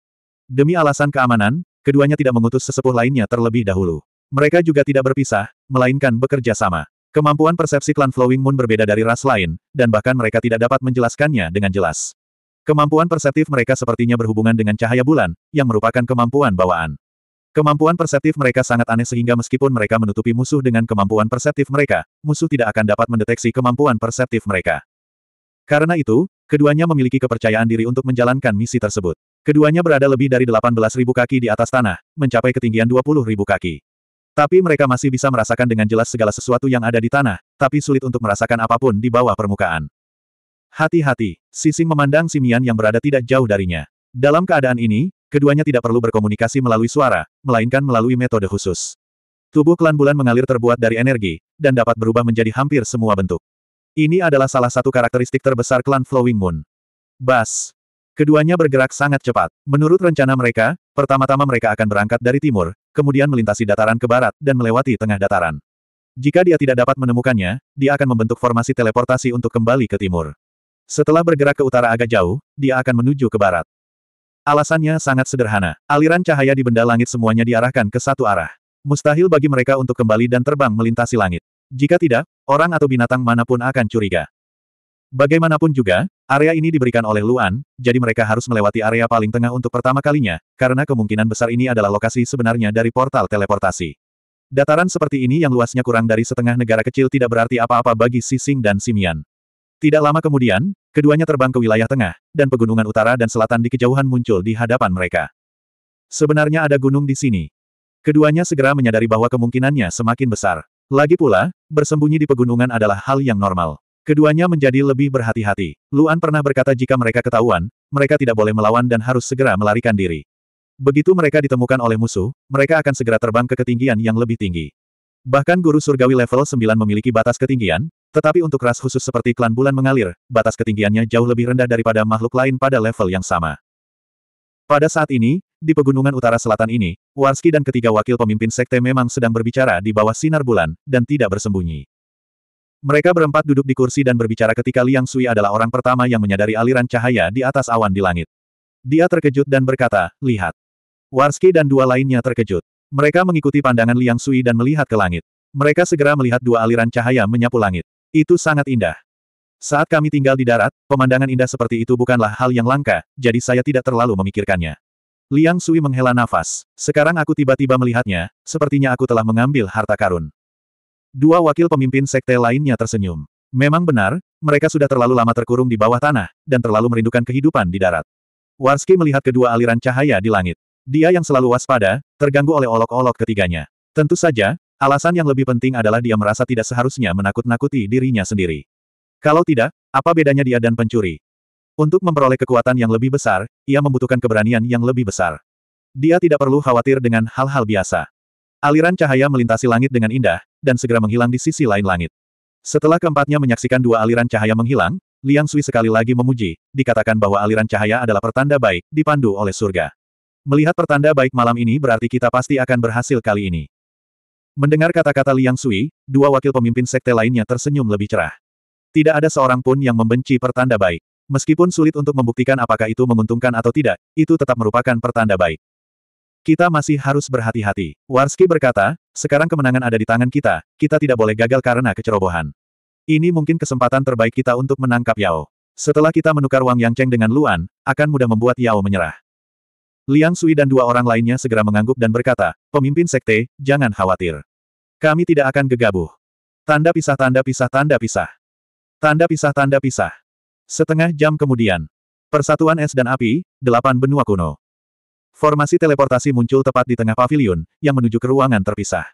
Demi alasan keamanan, keduanya tidak mengutus sesepuh lainnya terlebih dahulu. Mereka juga tidak berpisah, melainkan bekerja sama. Kemampuan persepsi klan Flowing Moon berbeda dari ras lain, dan bahkan mereka tidak dapat menjelaskannya dengan jelas. Kemampuan perseptif mereka sepertinya berhubungan dengan cahaya bulan, yang merupakan kemampuan bawaan. Kemampuan perseptif mereka sangat aneh sehingga meskipun mereka menutupi musuh dengan kemampuan perseptif mereka, musuh tidak akan dapat mendeteksi kemampuan perseptif mereka. Karena itu, keduanya memiliki kepercayaan diri untuk menjalankan misi tersebut. Keduanya berada lebih dari 18.000 kaki di atas tanah, mencapai ketinggian 20.000 kaki. Tapi mereka masih bisa merasakan dengan jelas segala sesuatu yang ada di tanah, tapi sulit untuk merasakan apapun di bawah permukaan. Hati-hati, Sising memandang Simian yang berada tidak jauh darinya. Dalam keadaan ini, Keduanya tidak perlu berkomunikasi melalui suara, melainkan melalui metode khusus. Tubuh klan bulan mengalir terbuat dari energi, dan dapat berubah menjadi hampir semua bentuk. Ini adalah salah satu karakteristik terbesar klan Flowing Moon. Bas. Keduanya bergerak sangat cepat. Menurut rencana mereka, pertama-tama mereka akan berangkat dari timur, kemudian melintasi dataran ke barat dan melewati tengah dataran. Jika dia tidak dapat menemukannya, dia akan membentuk formasi teleportasi untuk kembali ke timur. Setelah bergerak ke utara agak jauh, dia akan menuju ke barat. Alasannya sangat sederhana. Aliran cahaya di benda langit semuanya diarahkan ke satu arah. Mustahil bagi mereka untuk kembali dan terbang melintasi langit. Jika tidak, orang atau binatang manapun akan curiga. Bagaimanapun juga, area ini diberikan oleh Luan, jadi mereka harus melewati area paling tengah untuk pertama kalinya, karena kemungkinan besar ini adalah lokasi sebenarnya dari portal teleportasi. Dataran seperti ini yang luasnya kurang dari setengah negara kecil tidak berarti apa-apa bagi Sising dan Simian. Tidak lama kemudian, keduanya terbang ke wilayah tengah, dan pegunungan utara dan selatan di kejauhan muncul di hadapan mereka. Sebenarnya ada gunung di sini. Keduanya segera menyadari bahwa kemungkinannya semakin besar. Lagi pula, bersembunyi di pegunungan adalah hal yang normal. Keduanya menjadi lebih berhati-hati. Luan pernah berkata jika mereka ketahuan, mereka tidak boleh melawan dan harus segera melarikan diri. Begitu mereka ditemukan oleh musuh, mereka akan segera terbang ke ketinggian yang lebih tinggi. Bahkan guru surgawi level 9 memiliki batas ketinggian, tetapi untuk ras khusus seperti klan bulan mengalir, batas ketinggiannya jauh lebih rendah daripada makhluk lain pada level yang sama. Pada saat ini, di pegunungan utara selatan ini, Warski dan ketiga wakil pemimpin sekte memang sedang berbicara di bawah sinar bulan, dan tidak bersembunyi. Mereka berempat duduk di kursi dan berbicara ketika Liang Sui adalah orang pertama yang menyadari aliran cahaya di atas awan di langit. Dia terkejut dan berkata, lihat. Warski dan dua lainnya terkejut. Mereka mengikuti pandangan Liang Sui dan melihat ke langit. Mereka segera melihat dua aliran cahaya menyapu langit. Itu sangat indah. Saat kami tinggal di darat, pemandangan indah seperti itu bukanlah hal yang langka, jadi saya tidak terlalu memikirkannya. Liang Sui menghela nafas. Sekarang aku tiba-tiba melihatnya, sepertinya aku telah mengambil harta karun. Dua wakil pemimpin sekte lainnya tersenyum. Memang benar, mereka sudah terlalu lama terkurung di bawah tanah, dan terlalu merindukan kehidupan di darat. Warski melihat kedua aliran cahaya di langit. Dia yang selalu waspada, terganggu oleh olok-olok ketiganya. Tentu saja, Alasan yang lebih penting adalah dia merasa tidak seharusnya menakut-nakuti dirinya sendiri. Kalau tidak, apa bedanya dia dan pencuri? Untuk memperoleh kekuatan yang lebih besar, ia membutuhkan keberanian yang lebih besar. Dia tidak perlu khawatir dengan hal-hal biasa. Aliran cahaya melintasi langit dengan indah, dan segera menghilang di sisi lain langit. Setelah keempatnya menyaksikan dua aliran cahaya menghilang, Liang Sui sekali lagi memuji, dikatakan bahwa aliran cahaya adalah pertanda baik, dipandu oleh surga. Melihat pertanda baik malam ini berarti kita pasti akan berhasil kali ini. Mendengar kata-kata Liang Sui, dua wakil pemimpin sekte lainnya tersenyum lebih cerah. Tidak ada seorang pun yang membenci pertanda baik. Meskipun sulit untuk membuktikan apakah itu menguntungkan atau tidak, itu tetap merupakan pertanda baik. Kita masih harus berhati-hati. Warski berkata, sekarang kemenangan ada di tangan kita, kita tidak boleh gagal karena kecerobohan. Ini mungkin kesempatan terbaik kita untuk menangkap Yao. Setelah kita menukar Wang Cheng dengan Luan, akan mudah membuat Yao menyerah. Liang Sui dan dua orang lainnya segera mengangguk dan berkata, pemimpin sekte, jangan khawatir. Kami tidak akan gegabah. Tanda pisah tanda pisah tanda pisah. Tanda pisah tanda pisah. Setengah jam kemudian. Persatuan es dan api, delapan benua kuno. Formasi teleportasi muncul tepat di tengah pavilion, yang menuju ke ruangan terpisah.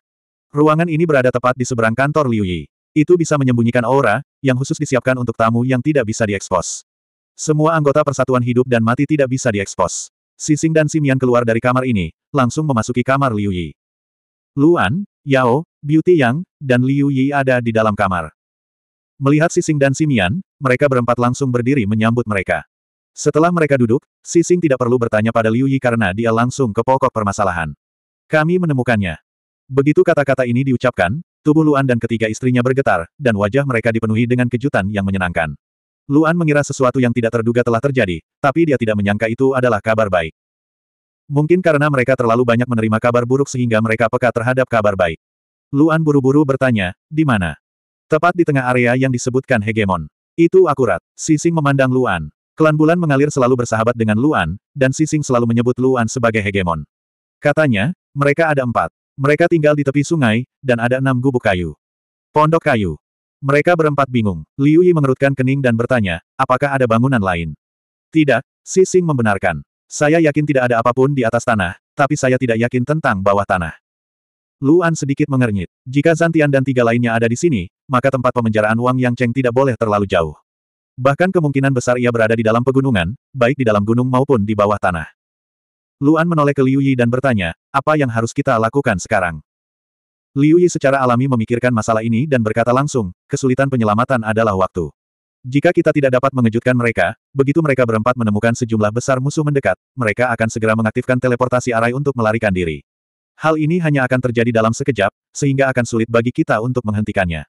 Ruangan ini berada tepat di seberang kantor Liu Yi. Itu bisa menyembunyikan aura, yang khusus disiapkan untuk tamu yang tidak bisa diekspos. Semua anggota persatuan hidup dan mati tidak bisa diekspos. Sising dan Simian keluar dari kamar ini, langsung memasuki kamar Liu Yi. Luan, Yao, Beauty Yang, dan Liu Yi ada di dalam kamar. Melihat Sising dan Simian, mereka berempat langsung berdiri menyambut mereka. Setelah mereka duduk, Sising tidak perlu bertanya pada Liu Yi karena dia langsung ke pokok permasalahan. Kami menemukannya. Begitu kata-kata ini diucapkan, tubuh Luan dan ketiga istrinya bergetar, dan wajah mereka dipenuhi dengan kejutan yang menyenangkan. Luan mengira sesuatu yang tidak terduga telah terjadi, tapi dia tidak menyangka itu adalah kabar baik. Mungkin karena mereka terlalu banyak menerima kabar buruk sehingga mereka peka terhadap kabar baik. Luan buru-buru bertanya, di mana? Tepat di tengah area yang disebutkan hegemon. Itu akurat. Sising memandang Luan. Klan bulan mengalir selalu bersahabat dengan Luan, dan Sising selalu menyebut Luan sebagai hegemon. Katanya, mereka ada empat. Mereka tinggal di tepi sungai, dan ada enam gubuk kayu. Pondok kayu. Mereka berempat bingung. Liu Yi mengerutkan kening dan bertanya, apakah ada bangunan lain? Tidak, Si Sing membenarkan. Saya yakin tidak ada apapun di atas tanah, tapi saya tidak yakin tentang bawah tanah. Luan sedikit mengernyit. Jika Zantian dan tiga lainnya ada di sini, maka tempat pemenjaraan Wang Yang Cheng tidak boleh terlalu jauh. Bahkan kemungkinan besar ia berada di dalam pegunungan, baik di dalam gunung maupun di bawah tanah. Luan menoleh ke Liu Yi dan bertanya, apa yang harus kita lakukan sekarang? Liu Yi secara alami memikirkan masalah ini dan berkata langsung, kesulitan penyelamatan adalah waktu. Jika kita tidak dapat mengejutkan mereka, begitu mereka berempat menemukan sejumlah besar musuh mendekat, mereka akan segera mengaktifkan teleportasi arai untuk melarikan diri. Hal ini hanya akan terjadi dalam sekejap, sehingga akan sulit bagi kita untuk menghentikannya.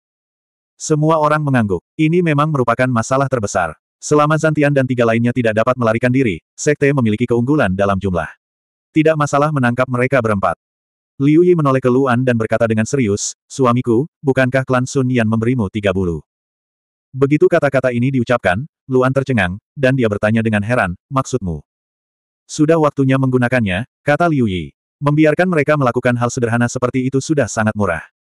Semua orang mengangguk. Ini memang merupakan masalah terbesar. Selama Zantian dan tiga lainnya tidak dapat melarikan diri, Sekte memiliki keunggulan dalam jumlah. Tidak masalah menangkap mereka berempat. Liu Yi menoleh ke Luan dan berkata dengan serius, Suamiku, bukankah klan Sun Yan memberimu tiga bulu? Begitu kata-kata ini diucapkan, Luan tercengang, dan dia bertanya dengan heran, maksudmu? Sudah waktunya menggunakannya, kata Liu Yi. Membiarkan mereka melakukan hal sederhana seperti itu sudah sangat murah.